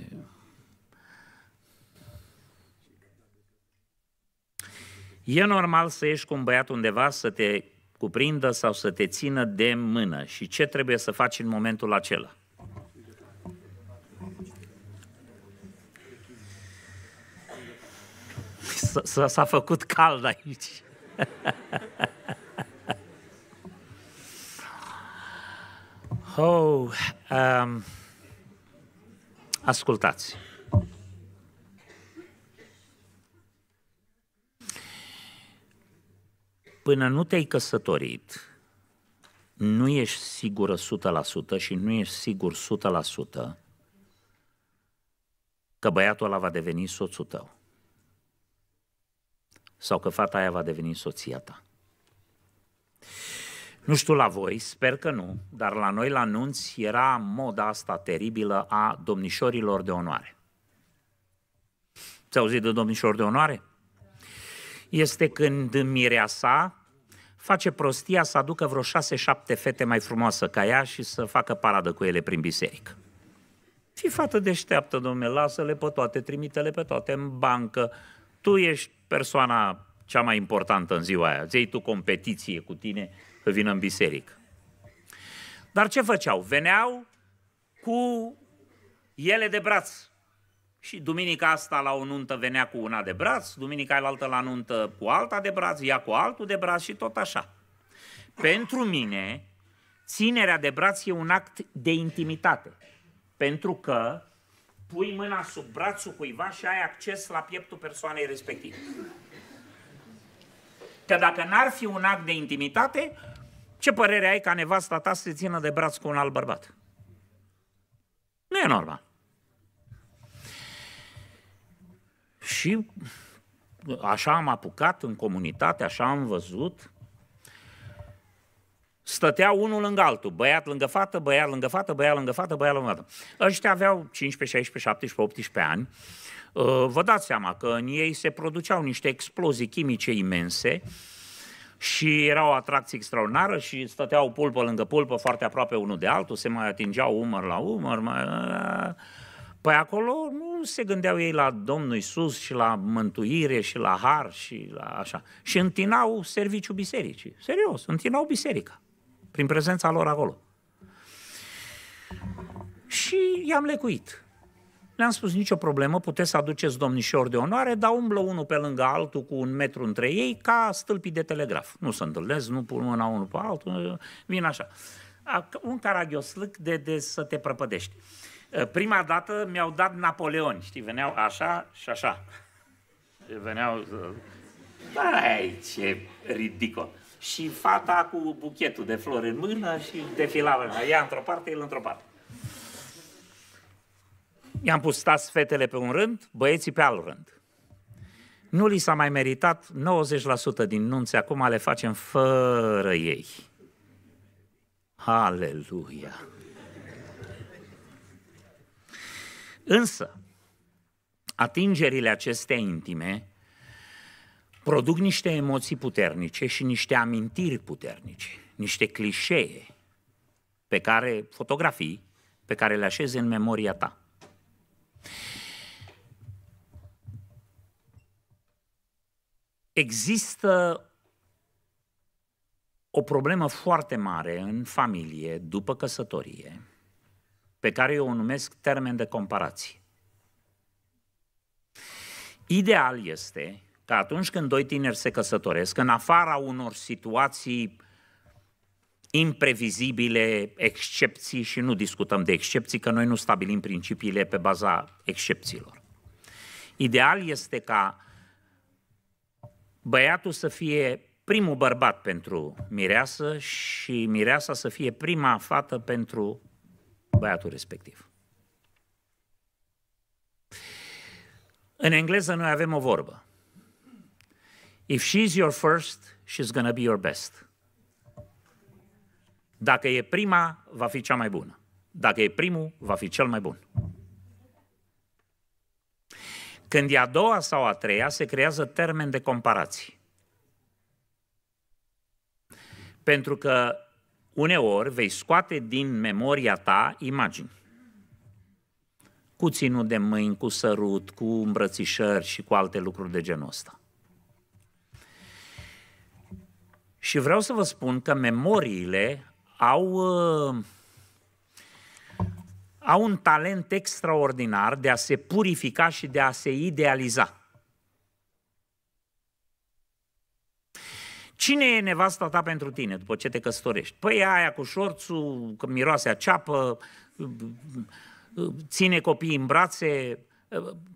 S1: E normal să ieși cu un băiat undeva să te cuprindă sau să te țină de mână și ce trebuie să faci în momentul acela? S-a făcut cald aici. *laughs* oh, um, ascultați. Până nu te-ai căsătorit, nu ești sigură 100% și nu ești sigur 100% că băiatul ăla va deveni soțul tău sau că fata aia va deveni soția ta. Nu știu la voi, sper că nu, dar la noi la nunți era moda asta teribilă a domnișorilor de onoare. Ți-au auzit de domnișor de onoare? Este când mireasa face prostia să aducă vreo șase-șapte fete mai frumoase ca ea și să facă paradă cu ele prin biserică. Fii fată deșteaptă, domnule, lasă-le pe toate, trimite-le pe toate în bancă. Tu ești persoana cea mai importantă în ziua aia. Zei tu competiție cu tine că vină în biserică. Dar ce făceau? Veneau cu ele de braț. Și duminica asta la o nuntă venea cu una de braț, duminica altă la nuntă cu alta de braț, ea cu altul de braț și tot așa. Pentru mine, ținerea de braț e un act de intimitate. Pentru că pui mâna sub brațul cuiva și ai acces la pieptul persoanei respective. Că dacă n-ar fi un act de intimitate, ce părere ai ca nevasta ta să se țină de braț cu un alt bărbat? Nu e normal. Și așa am apucat în comunitate, așa am văzut, stătea unul lângă altul, băiat lângă fată, băiat lângă fată, băiat lângă fată, băiat lângă fată. Ăștia aveau 15, 16, 17, 18 ani. Uh, vă dați seama că în ei se produceau niște explozii chimice imense și era o atracție extraordinară și stăteau pulpă lângă pulpă, foarte aproape unul de altul, se mai atingeau umăr la umăr, mai... Uh, păi acolo nu se gândeau ei la Domnul Isus și la mântuire și la har și la așa. Și întinau serviciul bisericii. Serios, întinau biserica prin prezența lor acolo. Și i-am lecuit. Le-am spus, nicio problemă, puteți să aduceți domnișori de onoare, dar umblă unul pe lângă altul cu un metru între ei ca stâlpii de telegraf. Nu se întâlnesc, nu pun mâna unul pe altul, vin așa. Un caragioslâc de, de să te prăpădești. Ă, prima dată mi-au dat Napoleon, știi, veneau așa și așa. Veneau... Băi, ce ridicol! și fata cu buchetul de flori în mână și defila ea într-o parte, el într-o parte. I-am pus stați fetele pe un rând, băieții pe alt rând. Nu li s-a mai meritat 90% din nunți, acum le facem fără ei. Aleluia! Însă, atingerile acestea intime produc niște emoții puternice și niște amintiri puternice, niște clișee pe care, fotografii, pe care le așezi în memoria ta. Există o problemă foarte mare în familie după căsătorie, pe care eu o numesc termen de comparație. Ideal este că atunci când doi tineri se căsătoresc, în afara unor situații imprevizibile, excepții, și nu discutăm de excepții, că noi nu stabilim principiile pe baza excepțiilor. Ideal este ca băiatul să fie primul bărbat pentru mireasă și mireasa să fie prima fată pentru băiatul respectiv. În engleză noi avem o vorbă. If she's your first, she's gonna be your best. Dacă e prima, va fi cea mai bună. Dacă e primul, va fi cel mai bun. Când e a doua sau a treia, se creează termen de comparații. Pentru că uneori vei scoate din memoria ta imagini. Cu ținut de mâini, cu sărut, cu îmbrățișări și cu alte lucruri de genul ăsta. Și vreau să vă spun că memoriile au, uh, au un talent extraordinar de a se purifica și de a se idealiza. Cine e nevasta ta pentru tine după ce te căsătorești? Păi aia cu șorțul, că miroase a ceapă, uh, uh, uh, ține copiii în brațe,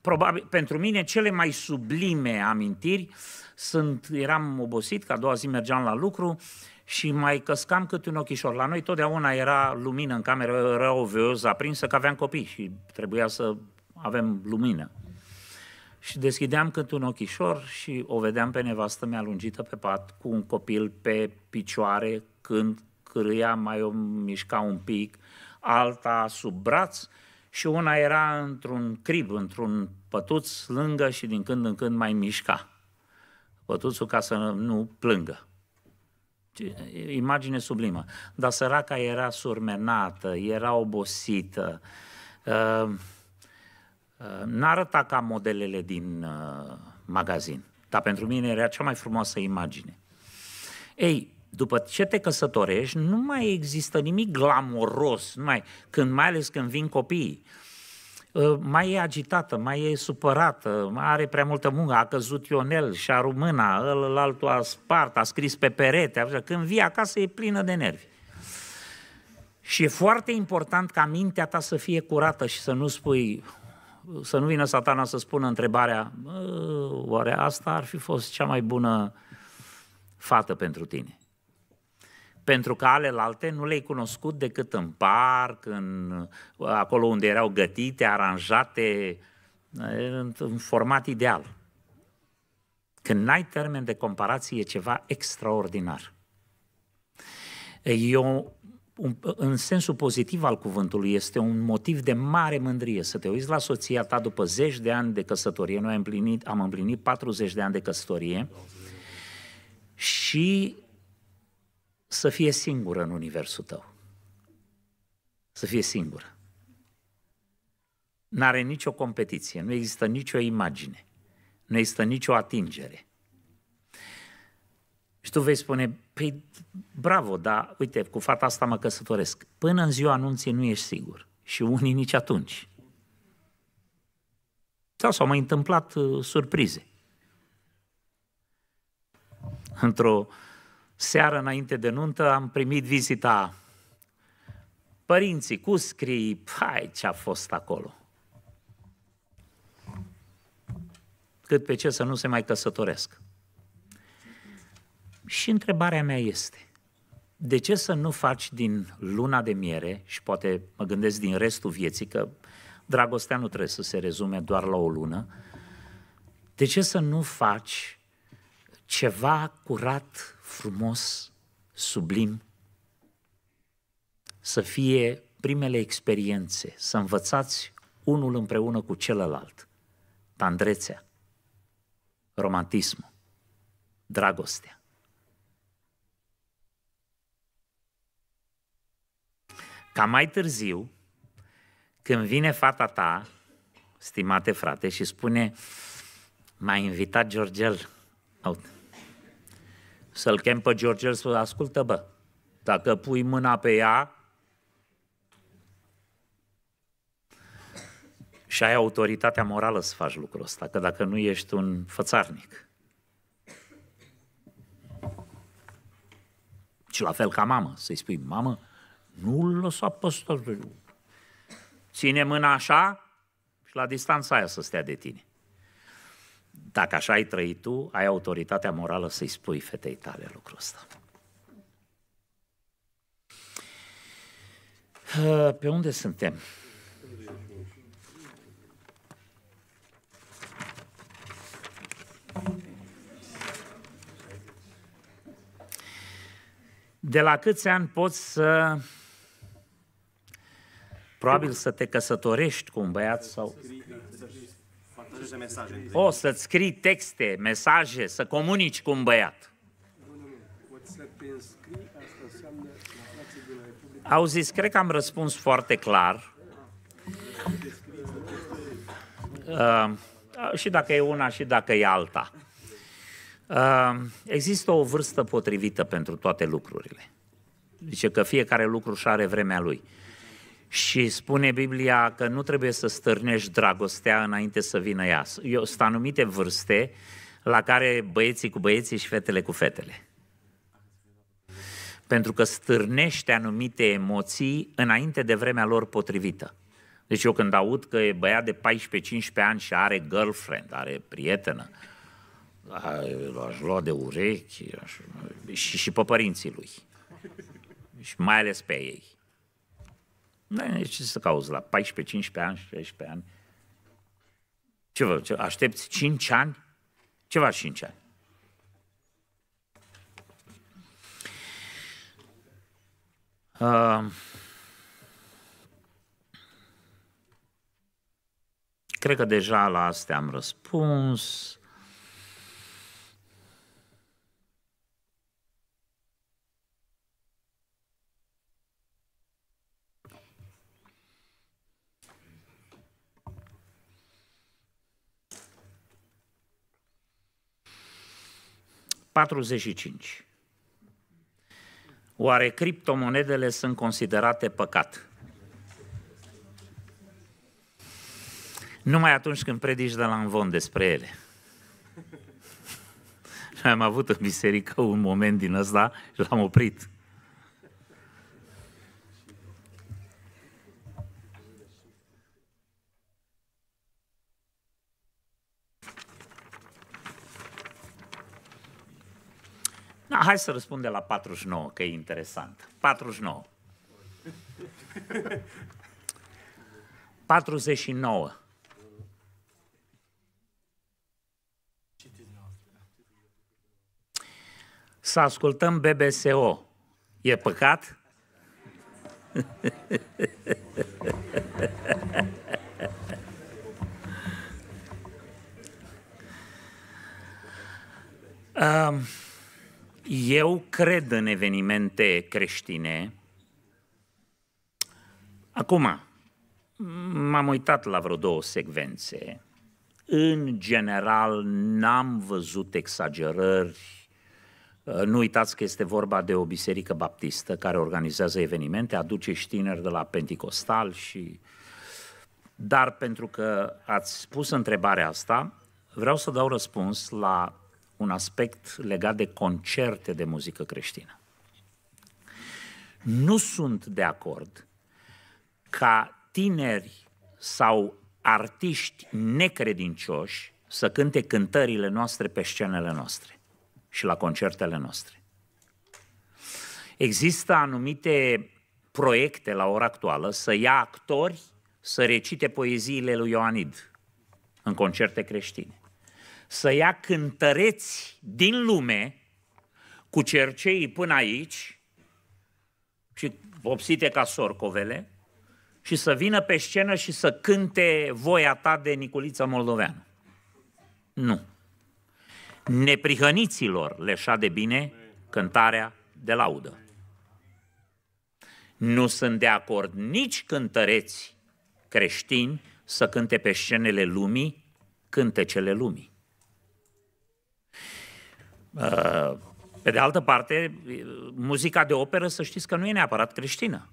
S1: probabil, pentru mine, cele mai sublime amintiri sunt, eram obosit, ca a doua zi mergeam la lucru și mai căscam cât un ochișor. La noi totdeauna era lumină în cameră, era o veoză aprinsă, că aveam copii și trebuia să avem lumină. Și deschideam cât un ochișor și o vedeam pe nevastă mea lungită pe pat, cu un copil pe picioare, când cârâia mai o mișca un pic, alta sub braț și una era într-un crib, într-un pătuț lângă și din când în când mai mișca pătuțul ca să nu plângă. Imagine sublimă. Dar săraca era surmenată, era obosită, uh, uh, n-arăta ca modelele din uh, magazin, dar pentru mine era cea mai frumoasă imagine. Ei, după ce te căsătorești, nu mai există nimic glamoros, nu mai, când, mai ales când vin copiii. Ă, mai e agitată, mai e supărată, mai are prea multă muncă, a căzut Ionel și a rumâna, îl altul a spart, a scris pe perete, așa. când vii acasă e plină de nervi. Și e foarte important ca mintea ta să fie curată și să nu spui, să nu vină satana să spună întrebarea, oare asta ar fi fost cea mai bună fată pentru tine? pentru că alelalte nu le-ai cunoscut decât în parc, în, acolo unde erau gătite, aranjate, în, în format ideal. Când n-ai termen de comparație, e ceva extraordinar. Eu, un, în sensul pozitiv al cuvântului, este un motiv de mare mândrie să te uiți la soția ta după zeci de ani de căsătorie. Noi am împlinit, am împlinit 40 de ani de căsătorie și să fie singură în universul tău. Să fie singură. N-are nicio competiție, nu există nicio imagine, nu există nicio atingere. Și tu vei spune, păi bravo, dar uite, cu fata asta mă căsătoresc. Până în ziua anunții nu ești sigur și unii nici atunci. Sau s-au mai întâmplat uh, surprize. Într-o uh, Seara, înainte de nuntă am primit vizita părinții cu scrii, hai ce a fost acolo. Cât pe ce să nu se mai căsătoresc. Și întrebarea mea este, de ce să nu faci din luna de miere și poate mă gândesc din restul vieții, că dragostea nu trebuie să se rezume doar la o lună, de ce să nu faci ceva curat frumos, sublim, să fie primele experiențe, să învățați unul împreună cu celălalt, tandrețea, romantismul, dragostea. Ca mai târziu, când vine fata ta, stimate frate, și spune, m-a invitat Georgel, să-l chem pe George, să ascultă, bă, dacă pui mâna pe ea și ai autoritatea morală să faci lucrul ăsta, că dacă nu ești un fățarnic. Și la fel ca mamă, să-i spui, mamă, nu-l lăsa pe Ține mâna așa și la distanța aia să stea de tine. Dacă așa ai trăit tu, ai autoritatea morală să-i spui fetei tale lucrul ăsta. Pe unde suntem? De la câți ani poți să probabil să te căsătorești cu un băiat sau mesaje. O, să-ți scrii texte, mesaje, să comunici cu un băiat. Au zis, cred că am răspuns foarte clar. Uh, și dacă e una și dacă e alta. Uh, există o vârstă potrivită pentru toate lucrurile. Zice că fiecare lucru și are vremea lui. Uh, și spune Biblia că nu trebuie să stârnești dragostea înainte să vină ea. Sunt anumite vârste la care băieții cu băieții și fetele cu fetele. Pentru că stârnește anumite emoții înainte de vremea lor potrivită. Deci eu când aud că e băiat de 14-15 ani și are girlfriend, are prietenă, l-aș lua de urechi aș... și, și pe părinții lui. Și mai ales pe ei. Nu da, ai ce să cauți la 14, 15 ani, 16 ani. Ce vă, ce, aștepți 5 ani? Ce faci 5 ani? Uh, cred că deja la astea am răspuns. Uh. 45. Oare criptomonedele sunt considerate păcat? Numai atunci când predici de la învon despre ele. *laughs* Am avut în biserică un moment din ăsta și l-am oprit. Hai să răspund de la 49, că e interesant. 49. 49. Să ascultăm BBSO. E păcat? *laughs* um, eu cred în evenimente creștine. Acum, m-am uitat la vreo două secvențe. În general, n-am văzut exagerări. Nu uitați că este vorba de o biserică baptistă care organizează evenimente, aduce și tineri de la Pentecostal și... Dar pentru că ați spus întrebarea asta, vreau să dau răspuns la un aspect legat de concerte de muzică creștină. Nu sunt de acord ca tineri sau artiști necredincioși să cânte cântările noastre pe scenele noastre și la concertele noastre. Există anumite proiecte la ora actuală să ia actori să recite poeziile lui Ioanid în concerte creștine să ia cântăreți din lume cu cerceii până aici și vopsite ca sorcovele și să vină pe scenă și să cânte voia ta de Niculița Moldoveanu. Nu. Neprihăniților leșa de bine cântarea de laudă. Nu sunt de acord nici cântăreți creștini să cânte pe scenele lumii cântecele lumii. Pe de altă parte, muzica de operă, să știți că nu e neapărat creștină.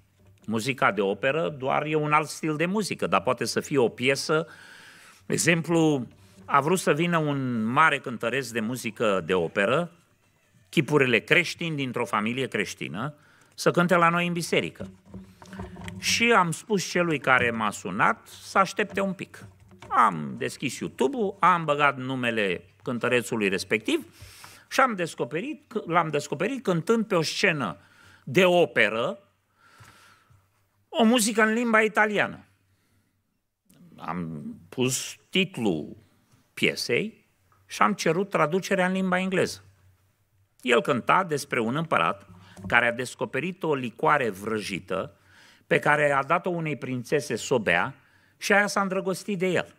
S1: Muzica de operă doar e un alt stil de muzică, dar poate să fie o piesă. De exemplu, a vrut să vină un mare cântăresc de muzică de operă, chipurile creștini dintr-o familie creștină, să cânte la noi în biserică. Și am spus celui care m-a sunat să aștepte un pic. Am deschis YouTube-ul, am băgat numele cântărețului respectiv și am descoperit, l-am descoperit cântând pe o scenă de operă o muzică în limba italiană. Am pus titlul piesei și am cerut traducerea în limba engleză. El cânta despre un împărat care a descoperit o licoare vrăjită pe care a dat-o unei prințese sobea și aia s-a îndrăgostit de el.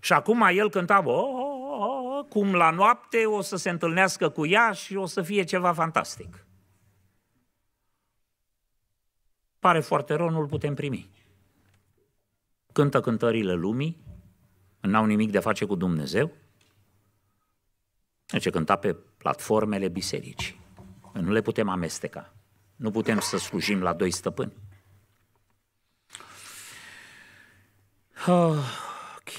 S1: Și acum el cânta, oh, oh cum la noapte o să se întâlnească cu ea și o să fie ceva fantastic. Pare foarte rău, nu-l putem primi. Cântă cântările lumii, n-au nimic de a face cu Dumnezeu. Deci cânta pe platformele bisericii. Nu le putem amesteca. Nu putem să slujim la doi stăpâni. Ah, ok.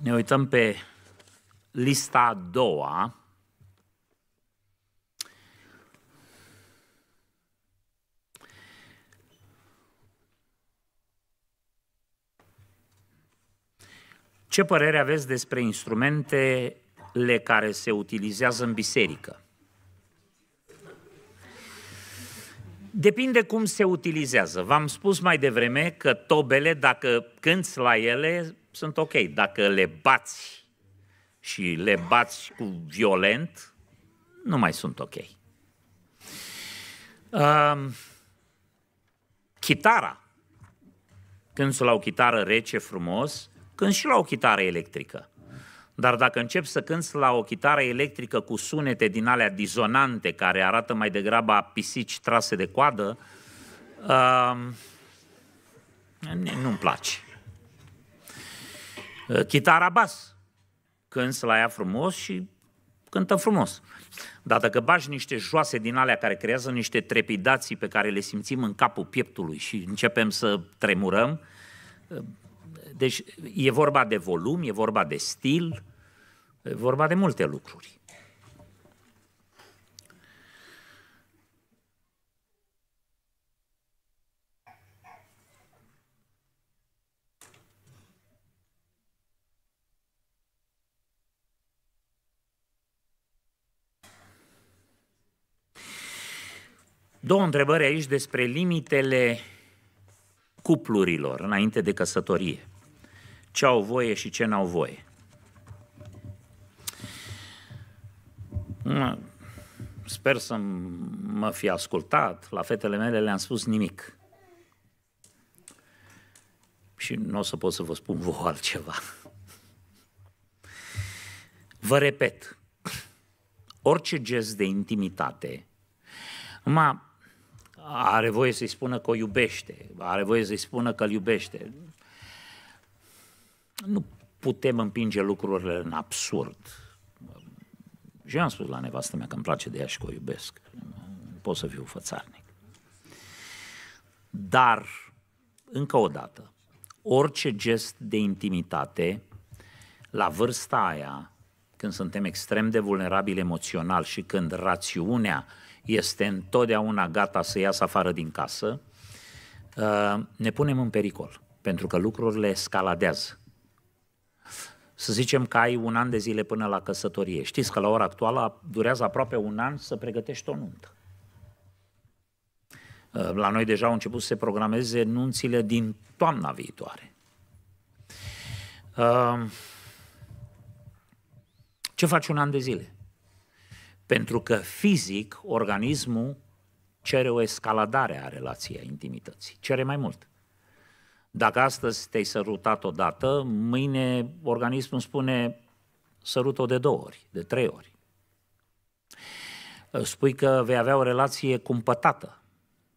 S1: Ne uităm pe lista a doua. Ce părere aveți despre instrumentele care se utilizează în biserică? Depinde cum se utilizează. V-am spus mai devreme că tobele, dacă cânți la ele, sunt ok. Dacă le bați și le bați cu violent, nu mai sunt ok. Uh, chitara. Când la o chitară rece, frumos, când și la o chitară electrică. Dar dacă încep să cânți la o chitară electrică cu sunete din alea dizonante, care arată mai degrabă a pisici trase de coadă, uh, nu-mi place. Uh, chitara bas. Când la ea frumos și cântă frumos. Dar dacă bași niște joase din alea care creează niște trepidații pe care le simțim în capul pieptului și începem să tremurăm, uh, deci e vorba de volum, e vorba de stil, e vorba de multe lucruri. Două întrebări aici despre limitele cuplurilor înainte de căsătorie. Ce au voie și ce n-au voie. Sper să mă fi ascultat. La fetele mele le-am spus nimic. Și nu o să pot să vă spun vouă *laughs* altceva. Vă repet, orice gest de intimitate, numai are voie să-i spună că o iubește, are voie să-i spună că îl iubește. Nu putem împinge lucrurile în absurd. Și am spus la nevastă mea că îmi place de ea și că o iubesc. Nu pot să fiu fățarnic. Dar, încă o dată, orice gest de intimitate, la vârsta aia, când suntem extrem de vulnerabili emoțional și când rațiunea este întotdeauna gata să iasă afară din casă, uh, ne punem în pericol, pentru că lucrurile escaladează. Să zicem că ai un an de zile până la căsătorie. Știți că la ora actuală durează aproape un an să pregătești o nuntă. Uh, la noi deja au început să se programeze nunțile din toamna viitoare. Uh, ce faci un an de zile? Pentru că fizic organismul cere o escaladare a relației a intimității, cere mai mult. Dacă astăzi te-ai sărutat odată, mâine organismul spune sărut-o de două ori, de trei ori. Spui că vei avea o relație cumpătată.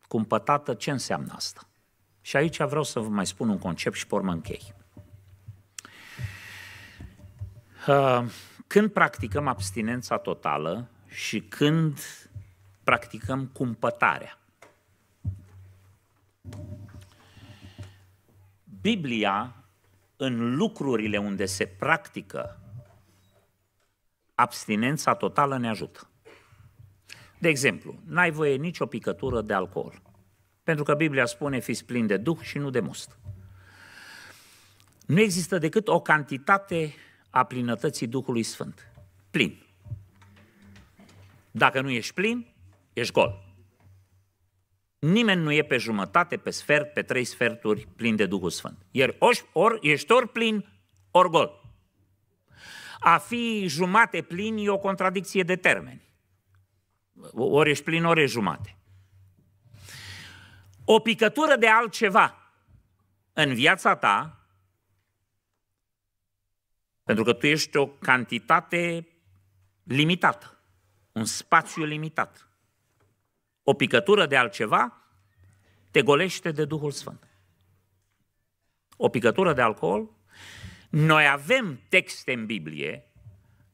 S1: Cumpătată, ce înseamnă asta? Și aici vreau să vă mai spun un concept și pormă închei. Uh, când practicăm abstinența totală, și când practicăm cumpătarea. Biblia, în lucrurile unde se practică abstinența totală, ne ajută. De exemplu, n-ai voie nicio picătură de alcool. Pentru că Biblia spune, fiți plin de duh și nu de must. Nu există decât o cantitate a plinătății Duhului Sfânt. Plin. Dacă nu ești plin, ești gol. Nimeni nu e pe jumătate, pe sfert, pe trei sferturi plin de Duhul Sfânt. Iar ori, ori ești ori plin, ori gol. A fi jumate plin e o contradicție de termeni. Ori ești plin, ori ești jumate. O picătură de altceva în viața ta, pentru că tu ești o cantitate limitată un spațiu limitat. O picătură de altceva te golește de Duhul Sfânt. O picătură de alcool. Noi avem texte în Biblie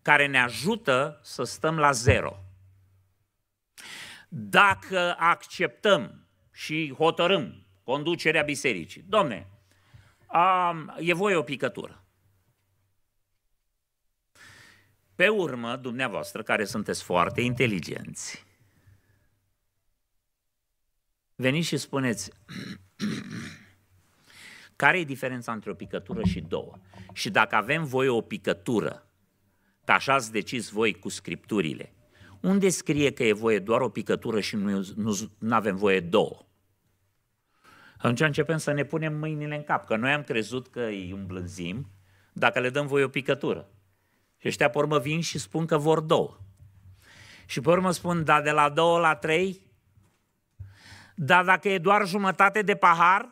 S1: care ne ajută să stăm la zero. Dacă acceptăm și hotărâm conducerea bisericii, domne, e voie o picătură. Pe urmă, dumneavoastră, care sunteți foarte inteligenți, veniți și spuneți *clears throat* care e diferența între o picătură și două. Și dacă avem voi o picătură, că așa ați decis voi cu scripturile, unde scrie că e voie doar o picătură și nu, nu avem voie două? Atunci începem să ne punem mâinile în cap, că noi am crezut că îi îmblânzim dacă le dăm voi o picătură. Și ăștia pe urmă vin și spun că vor două. Și pe urmă spun, da, de la două la trei? Da, dacă e doar jumătate de pahar?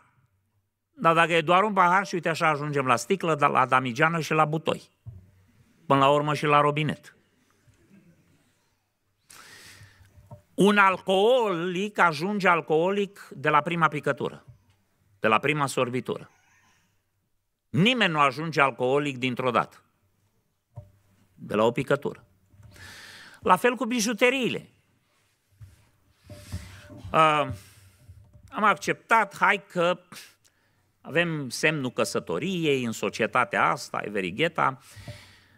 S1: Da, dacă e doar un pahar și uite așa ajungem la sticlă, da, la damigeană și la butoi. Până la urmă și la robinet. Un alcoolic ajunge alcoolic de la prima picătură, de la prima sorbitură. Nimeni nu ajunge alcoolic dintr-o dată de la o picătură. La fel cu bijuteriile. Uh, am acceptat, hai că avem semnul căsătoriei în societatea asta, e verigheta.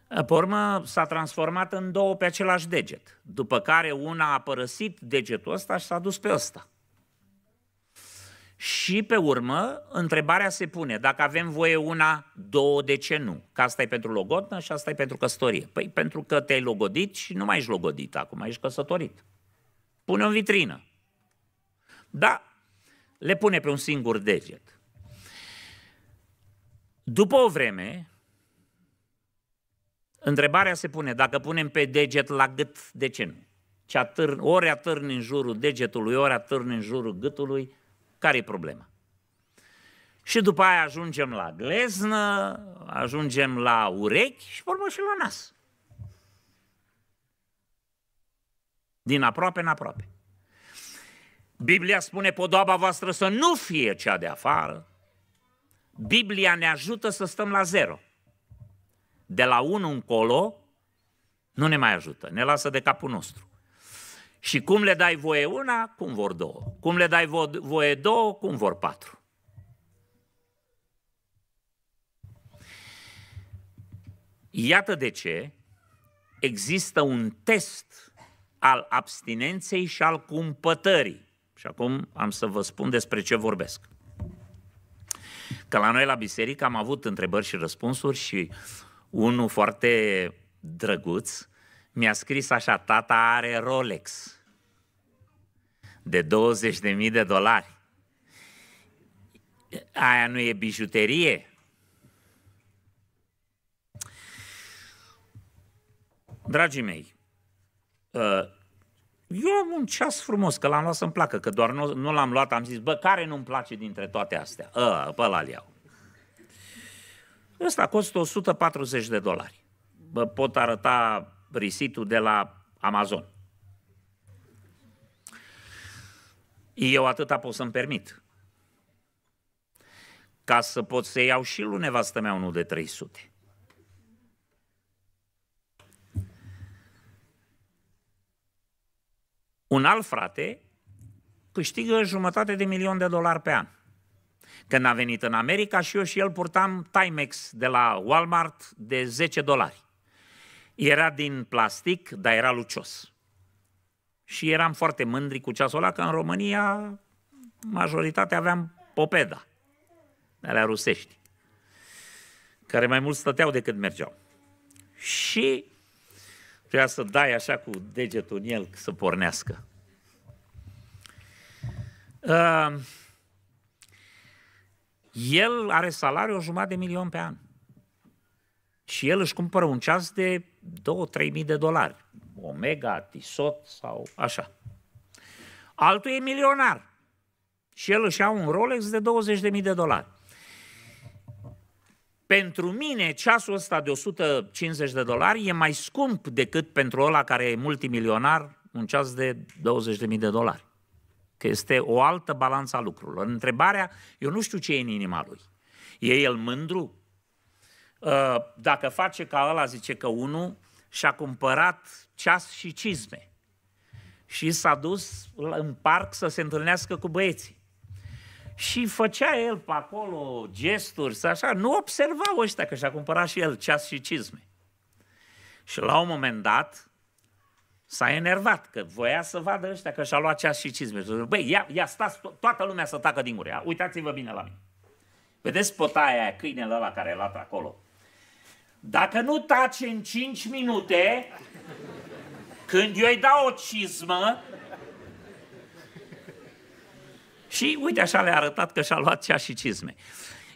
S1: Pe urmă s-a transformat în două pe același deget, după care una a părăsit degetul ăsta și s-a dus pe ăsta. Și pe urmă, întrebarea se pune, dacă avem voie una, două, de ce nu? Că asta e pentru logodnă și asta e pentru căsătorie. Păi pentru că te-ai logodit și nu mai ești logodit acum, ești căsătorit. Pune o vitrină. Da, le pune pe un singur deget. După o vreme, întrebarea se pune, dacă punem pe deget la gât, de ce nu? Ce atârn, ori atârni în jurul degetului, ori atârni în jurul gâtului, care e problema? Și după aia ajungem la gleznă, ajungem la urechi și, urmă, și la nas. Din aproape în aproape. Biblia spune podoaba voastră să nu fie cea de afară. Biblia ne ajută să stăm la zero. De la unul încolo nu ne mai ajută, ne lasă de capul nostru. Și cum le dai voie una, cum vor două. Cum le dai voie două, cum vor patru. Iată de ce există un test al abstinenței și al cumpătării. Și acum am să vă spun despre ce vorbesc. Că la noi la biserică am avut întrebări și răspunsuri și unul foarte drăguț mi-a scris așa, tata are Rolex de 20.000 de dolari. Aia nu e bijuterie? Dragii mei, uh, eu am un ceas frumos, că l-am luat să-mi placă, că doar nu, nu l-am luat, am zis, bă, care nu-mi place dintre toate astea? A, ă, pe ăla iau. Ăsta costă 140 de dolari. Bă, pot arăta risitul de la Amazon. Eu atâta pot să-mi permit. Ca să pot să iau și lui nevastă mea unul de 300. Un alt frate câștigă jumătate de milion de dolari pe an. Când a venit în America și eu și el purtam Timex de la Walmart de 10 dolari. Era din plastic, dar era lucios. Și eram foarte mândri cu ceasul ăla, că în România majoritatea aveam popeda, alea rusești, care mai mult stăteau decât mergeau. Și trebuia să dai așa cu degetul în el să pornească. Uh, el are salariu o jumătate de milion pe an. Și el își cumpără un ceas de 2-3 mii de dolari. Omega, Tisot sau așa. Altul e milionar și el își ia un Rolex de 20.000 de dolari. Pentru mine, ceasul ăsta de 150 de dolari e mai scump decât pentru ăla care e multimilionar un ceas de 20.000 de dolari. Că este o altă balanță a lucrurilor. Întrebarea, eu nu știu ce e în inima lui. E el mândru? Ă, dacă face ca ăla, zice că unul și-a cumpărat ceas și cizme și s-a dus în parc să se întâlnească cu băieții. Și făcea el pe acolo gesturi, să așa, nu observa ăștia că și-a cumpărat și el ceas și cizme. Și la un moment dat s-a enervat, că voia să vadă ăștia că și-a luat ceas și cizme. Și zice, Băi, ia, ia stați, to- toată lumea să tacă din gură, ia, uitați-vă bine la mine. Vedeți potaia aia, câinele ăla care l-a acolo? Dacă nu taci în 5 minute, când eu îi dau o cizmă, și uite așa le-a arătat că și-a luat cea și cizme.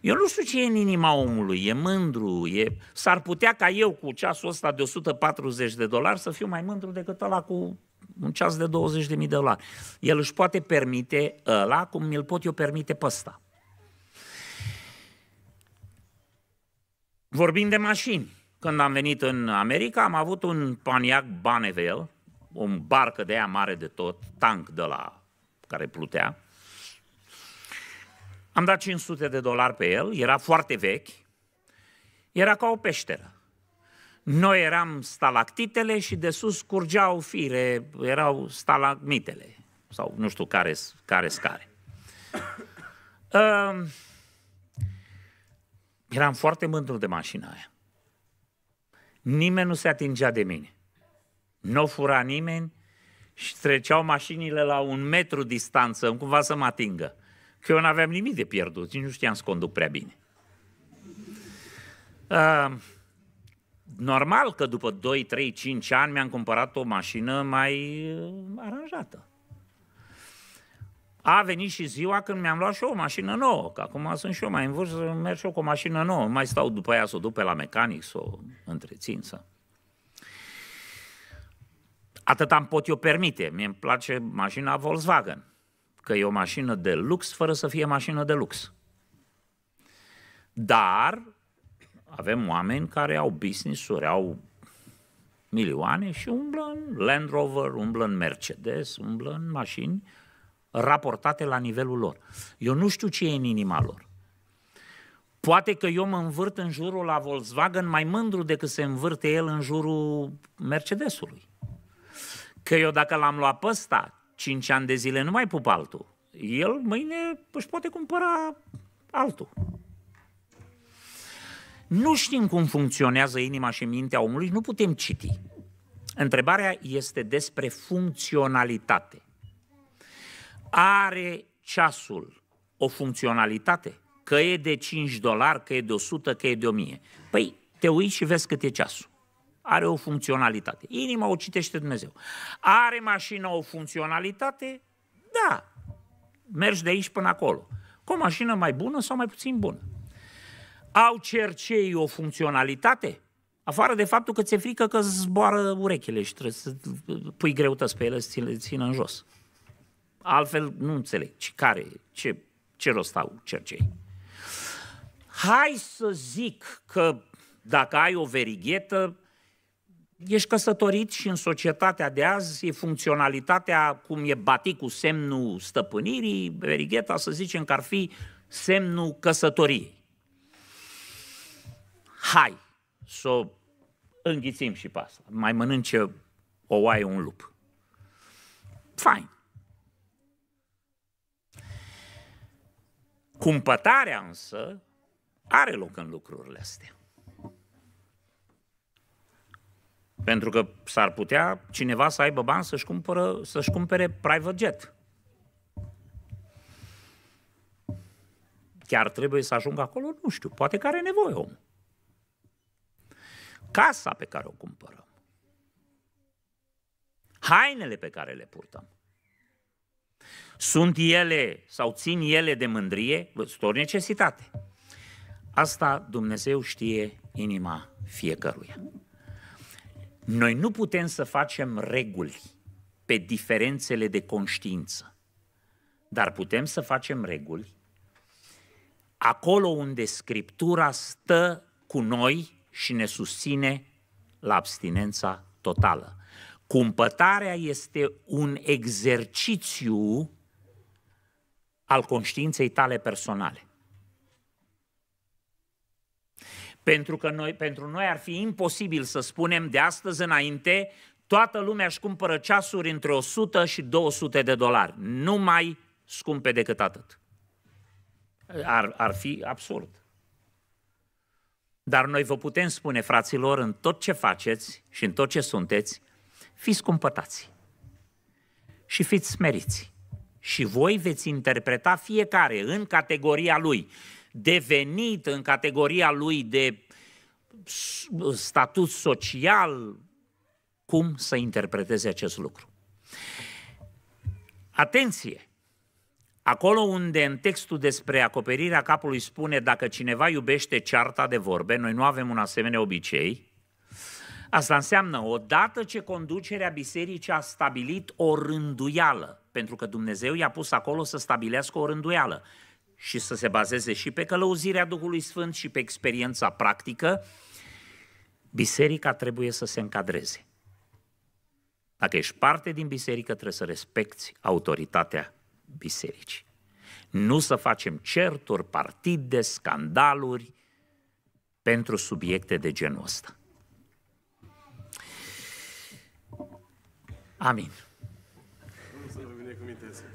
S1: Eu nu știu ce e în inima omului, e mândru, e... s-ar putea ca eu cu ceasul ăsta de 140 de dolari să fiu mai mândru decât ăla cu un ceas de 20.000 de dolari. El își poate permite ăla cum mi-l pot eu permite pe ăsta. Vorbim de mașini. Când am venit în America, am avut un Paniac Bonneville, o barcă de aia mare de tot, tank de la care plutea. Am dat 500 de dolari pe el, era foarte vechi, era ca o peșteră. Noi eram stalactitele și de sus curgeau fire, erau stalagmitele sau nu știu care, care scare. Uh, Eram foarte mândru de mașina aia. Nimeni nu se atingea de mine. Nu o fura nimeni și treceau mașinile la un metru distanță, cumva să mă atingă. Că eu nu aveam nimic de pierdut, nici nu știam să conduc prea bine. Uh, normal că după 2, 3, 5 ani mi-am cumpărat o mașină mai uh, aranjată. A venit și ziua când mi-am luat și eu o mașină nouă, că acum sunt și eu mai în vârstă, merg și eu cu o mașină nouă, mai stau după ea să o duc pe la mecanic, să o întrețin, să... Atât am pot eu permite. Mie îmi place mașina Volkswagen, că e o mașină de lux fără să fie mașină de lux. Dar avem oameni care au business-uri, au milioane și umblă în Land Rover, umblă în Mercedes, umblă în mașini raportate la nivelul lor. Eu nu știu ce e în inima lor. Poate că eu mă învârt în jurul la Volkswagen mai mândru decât se învârte el în jurul Mercedesului. Că eu dacă l-am luat pe ăsta 5 ani de zile, nu mai pup altul. El mâine își poate cumpăra altul. Nu știm cum funcționează inima și mintea omului, nu putem citi. Întrebarea este despre funcționalitate. Are ceasul o funcționalitate? Că e de 5 dolari, că e de 100, că e de 1000. Păi te uiți și vezi cât e ceasul. Are o funcționalitate. Inima o citește Dumnezeu. Are mașina o funcționalitate? Da. Mergi de aici până acolo. Cu o mașină mai bună sau mai puțin bună. Au cercei o funcționalitate? Afară de faptul că ți-e frică că zboară urechile și trebuie să pui greutăți pe ele să țină în jos. Altfel nu înțeleg. Ce, care, ce, ce rost au cercei? Hai să zic că dacă ai o verighetă, ești căsătorit și în societatea de azi e funcționalitatea cum e baticul semnul stăpânirii, verigheta să zicem că ar fi semnul căsătoriei. Hai să o înghițim și pe asta. Mai mănânce o oaie un lup. Fine. Cumpătarea însă are loc în lucrurile astea. Pentru că s-ar putea cineva să aibă bani să-și, cumpără, să-și cumpere private jet. Chiar trebuie să ajungă acolo? Nu știu, poate că are nevoie om. Casa pe care o cumpărăm, hainele pe care le purtăm, sunt ele sau țin ele de mândrie, sunt o necesitate. Asta Dumnezeu știe inima fiecăruia. Noi nu putem să facem reguli pe diferențele de conștiință, dar putem să facem reguli acolo unde Scriptura stă cu noi și ne susține la abstinența totală. Cumpătarea este un exercițiu al conștiinței tale personale. Pentru că noi, pentru noi ar fi imposibil să spunem de astăzi înainte, toată lumea își cumpără ceasuri între 100 și 200 de dolari, nu mai scumpe decât atât. Ar, ar fi absurd. Dar noi vă putem spune, fraților, în tot ce faceți și în tot ce sunteți, fiți cumpătați și fiți smeriți. Și voi veți interpreta fiecare în categoria lui devenit în categoria lui de statut social, cum să interpreteze acest lucru. Atenție! Acolo unde în textul despre acoperirea capului spune dacă cineva iubește cearta de vorbe, noi nu avem un asemenea obicei, Asta înseamnă, odată ce conducerea bisericii a stabilit o rânduială, pentru că Dumnezeu i-a pus acolo să stabilească o rânduială și să se bazeze și pe călăuzirea Duhului Sfânt și pe experiența practică, biserica trebuie să se încadreze. Dacă ești parte din biserică, trebuie să respecti autoritatea bisericii. Nu să facem certuri, partide, scandaluri pentru subiecte de genul ăsta. Amin. Să vă binecuvinteze.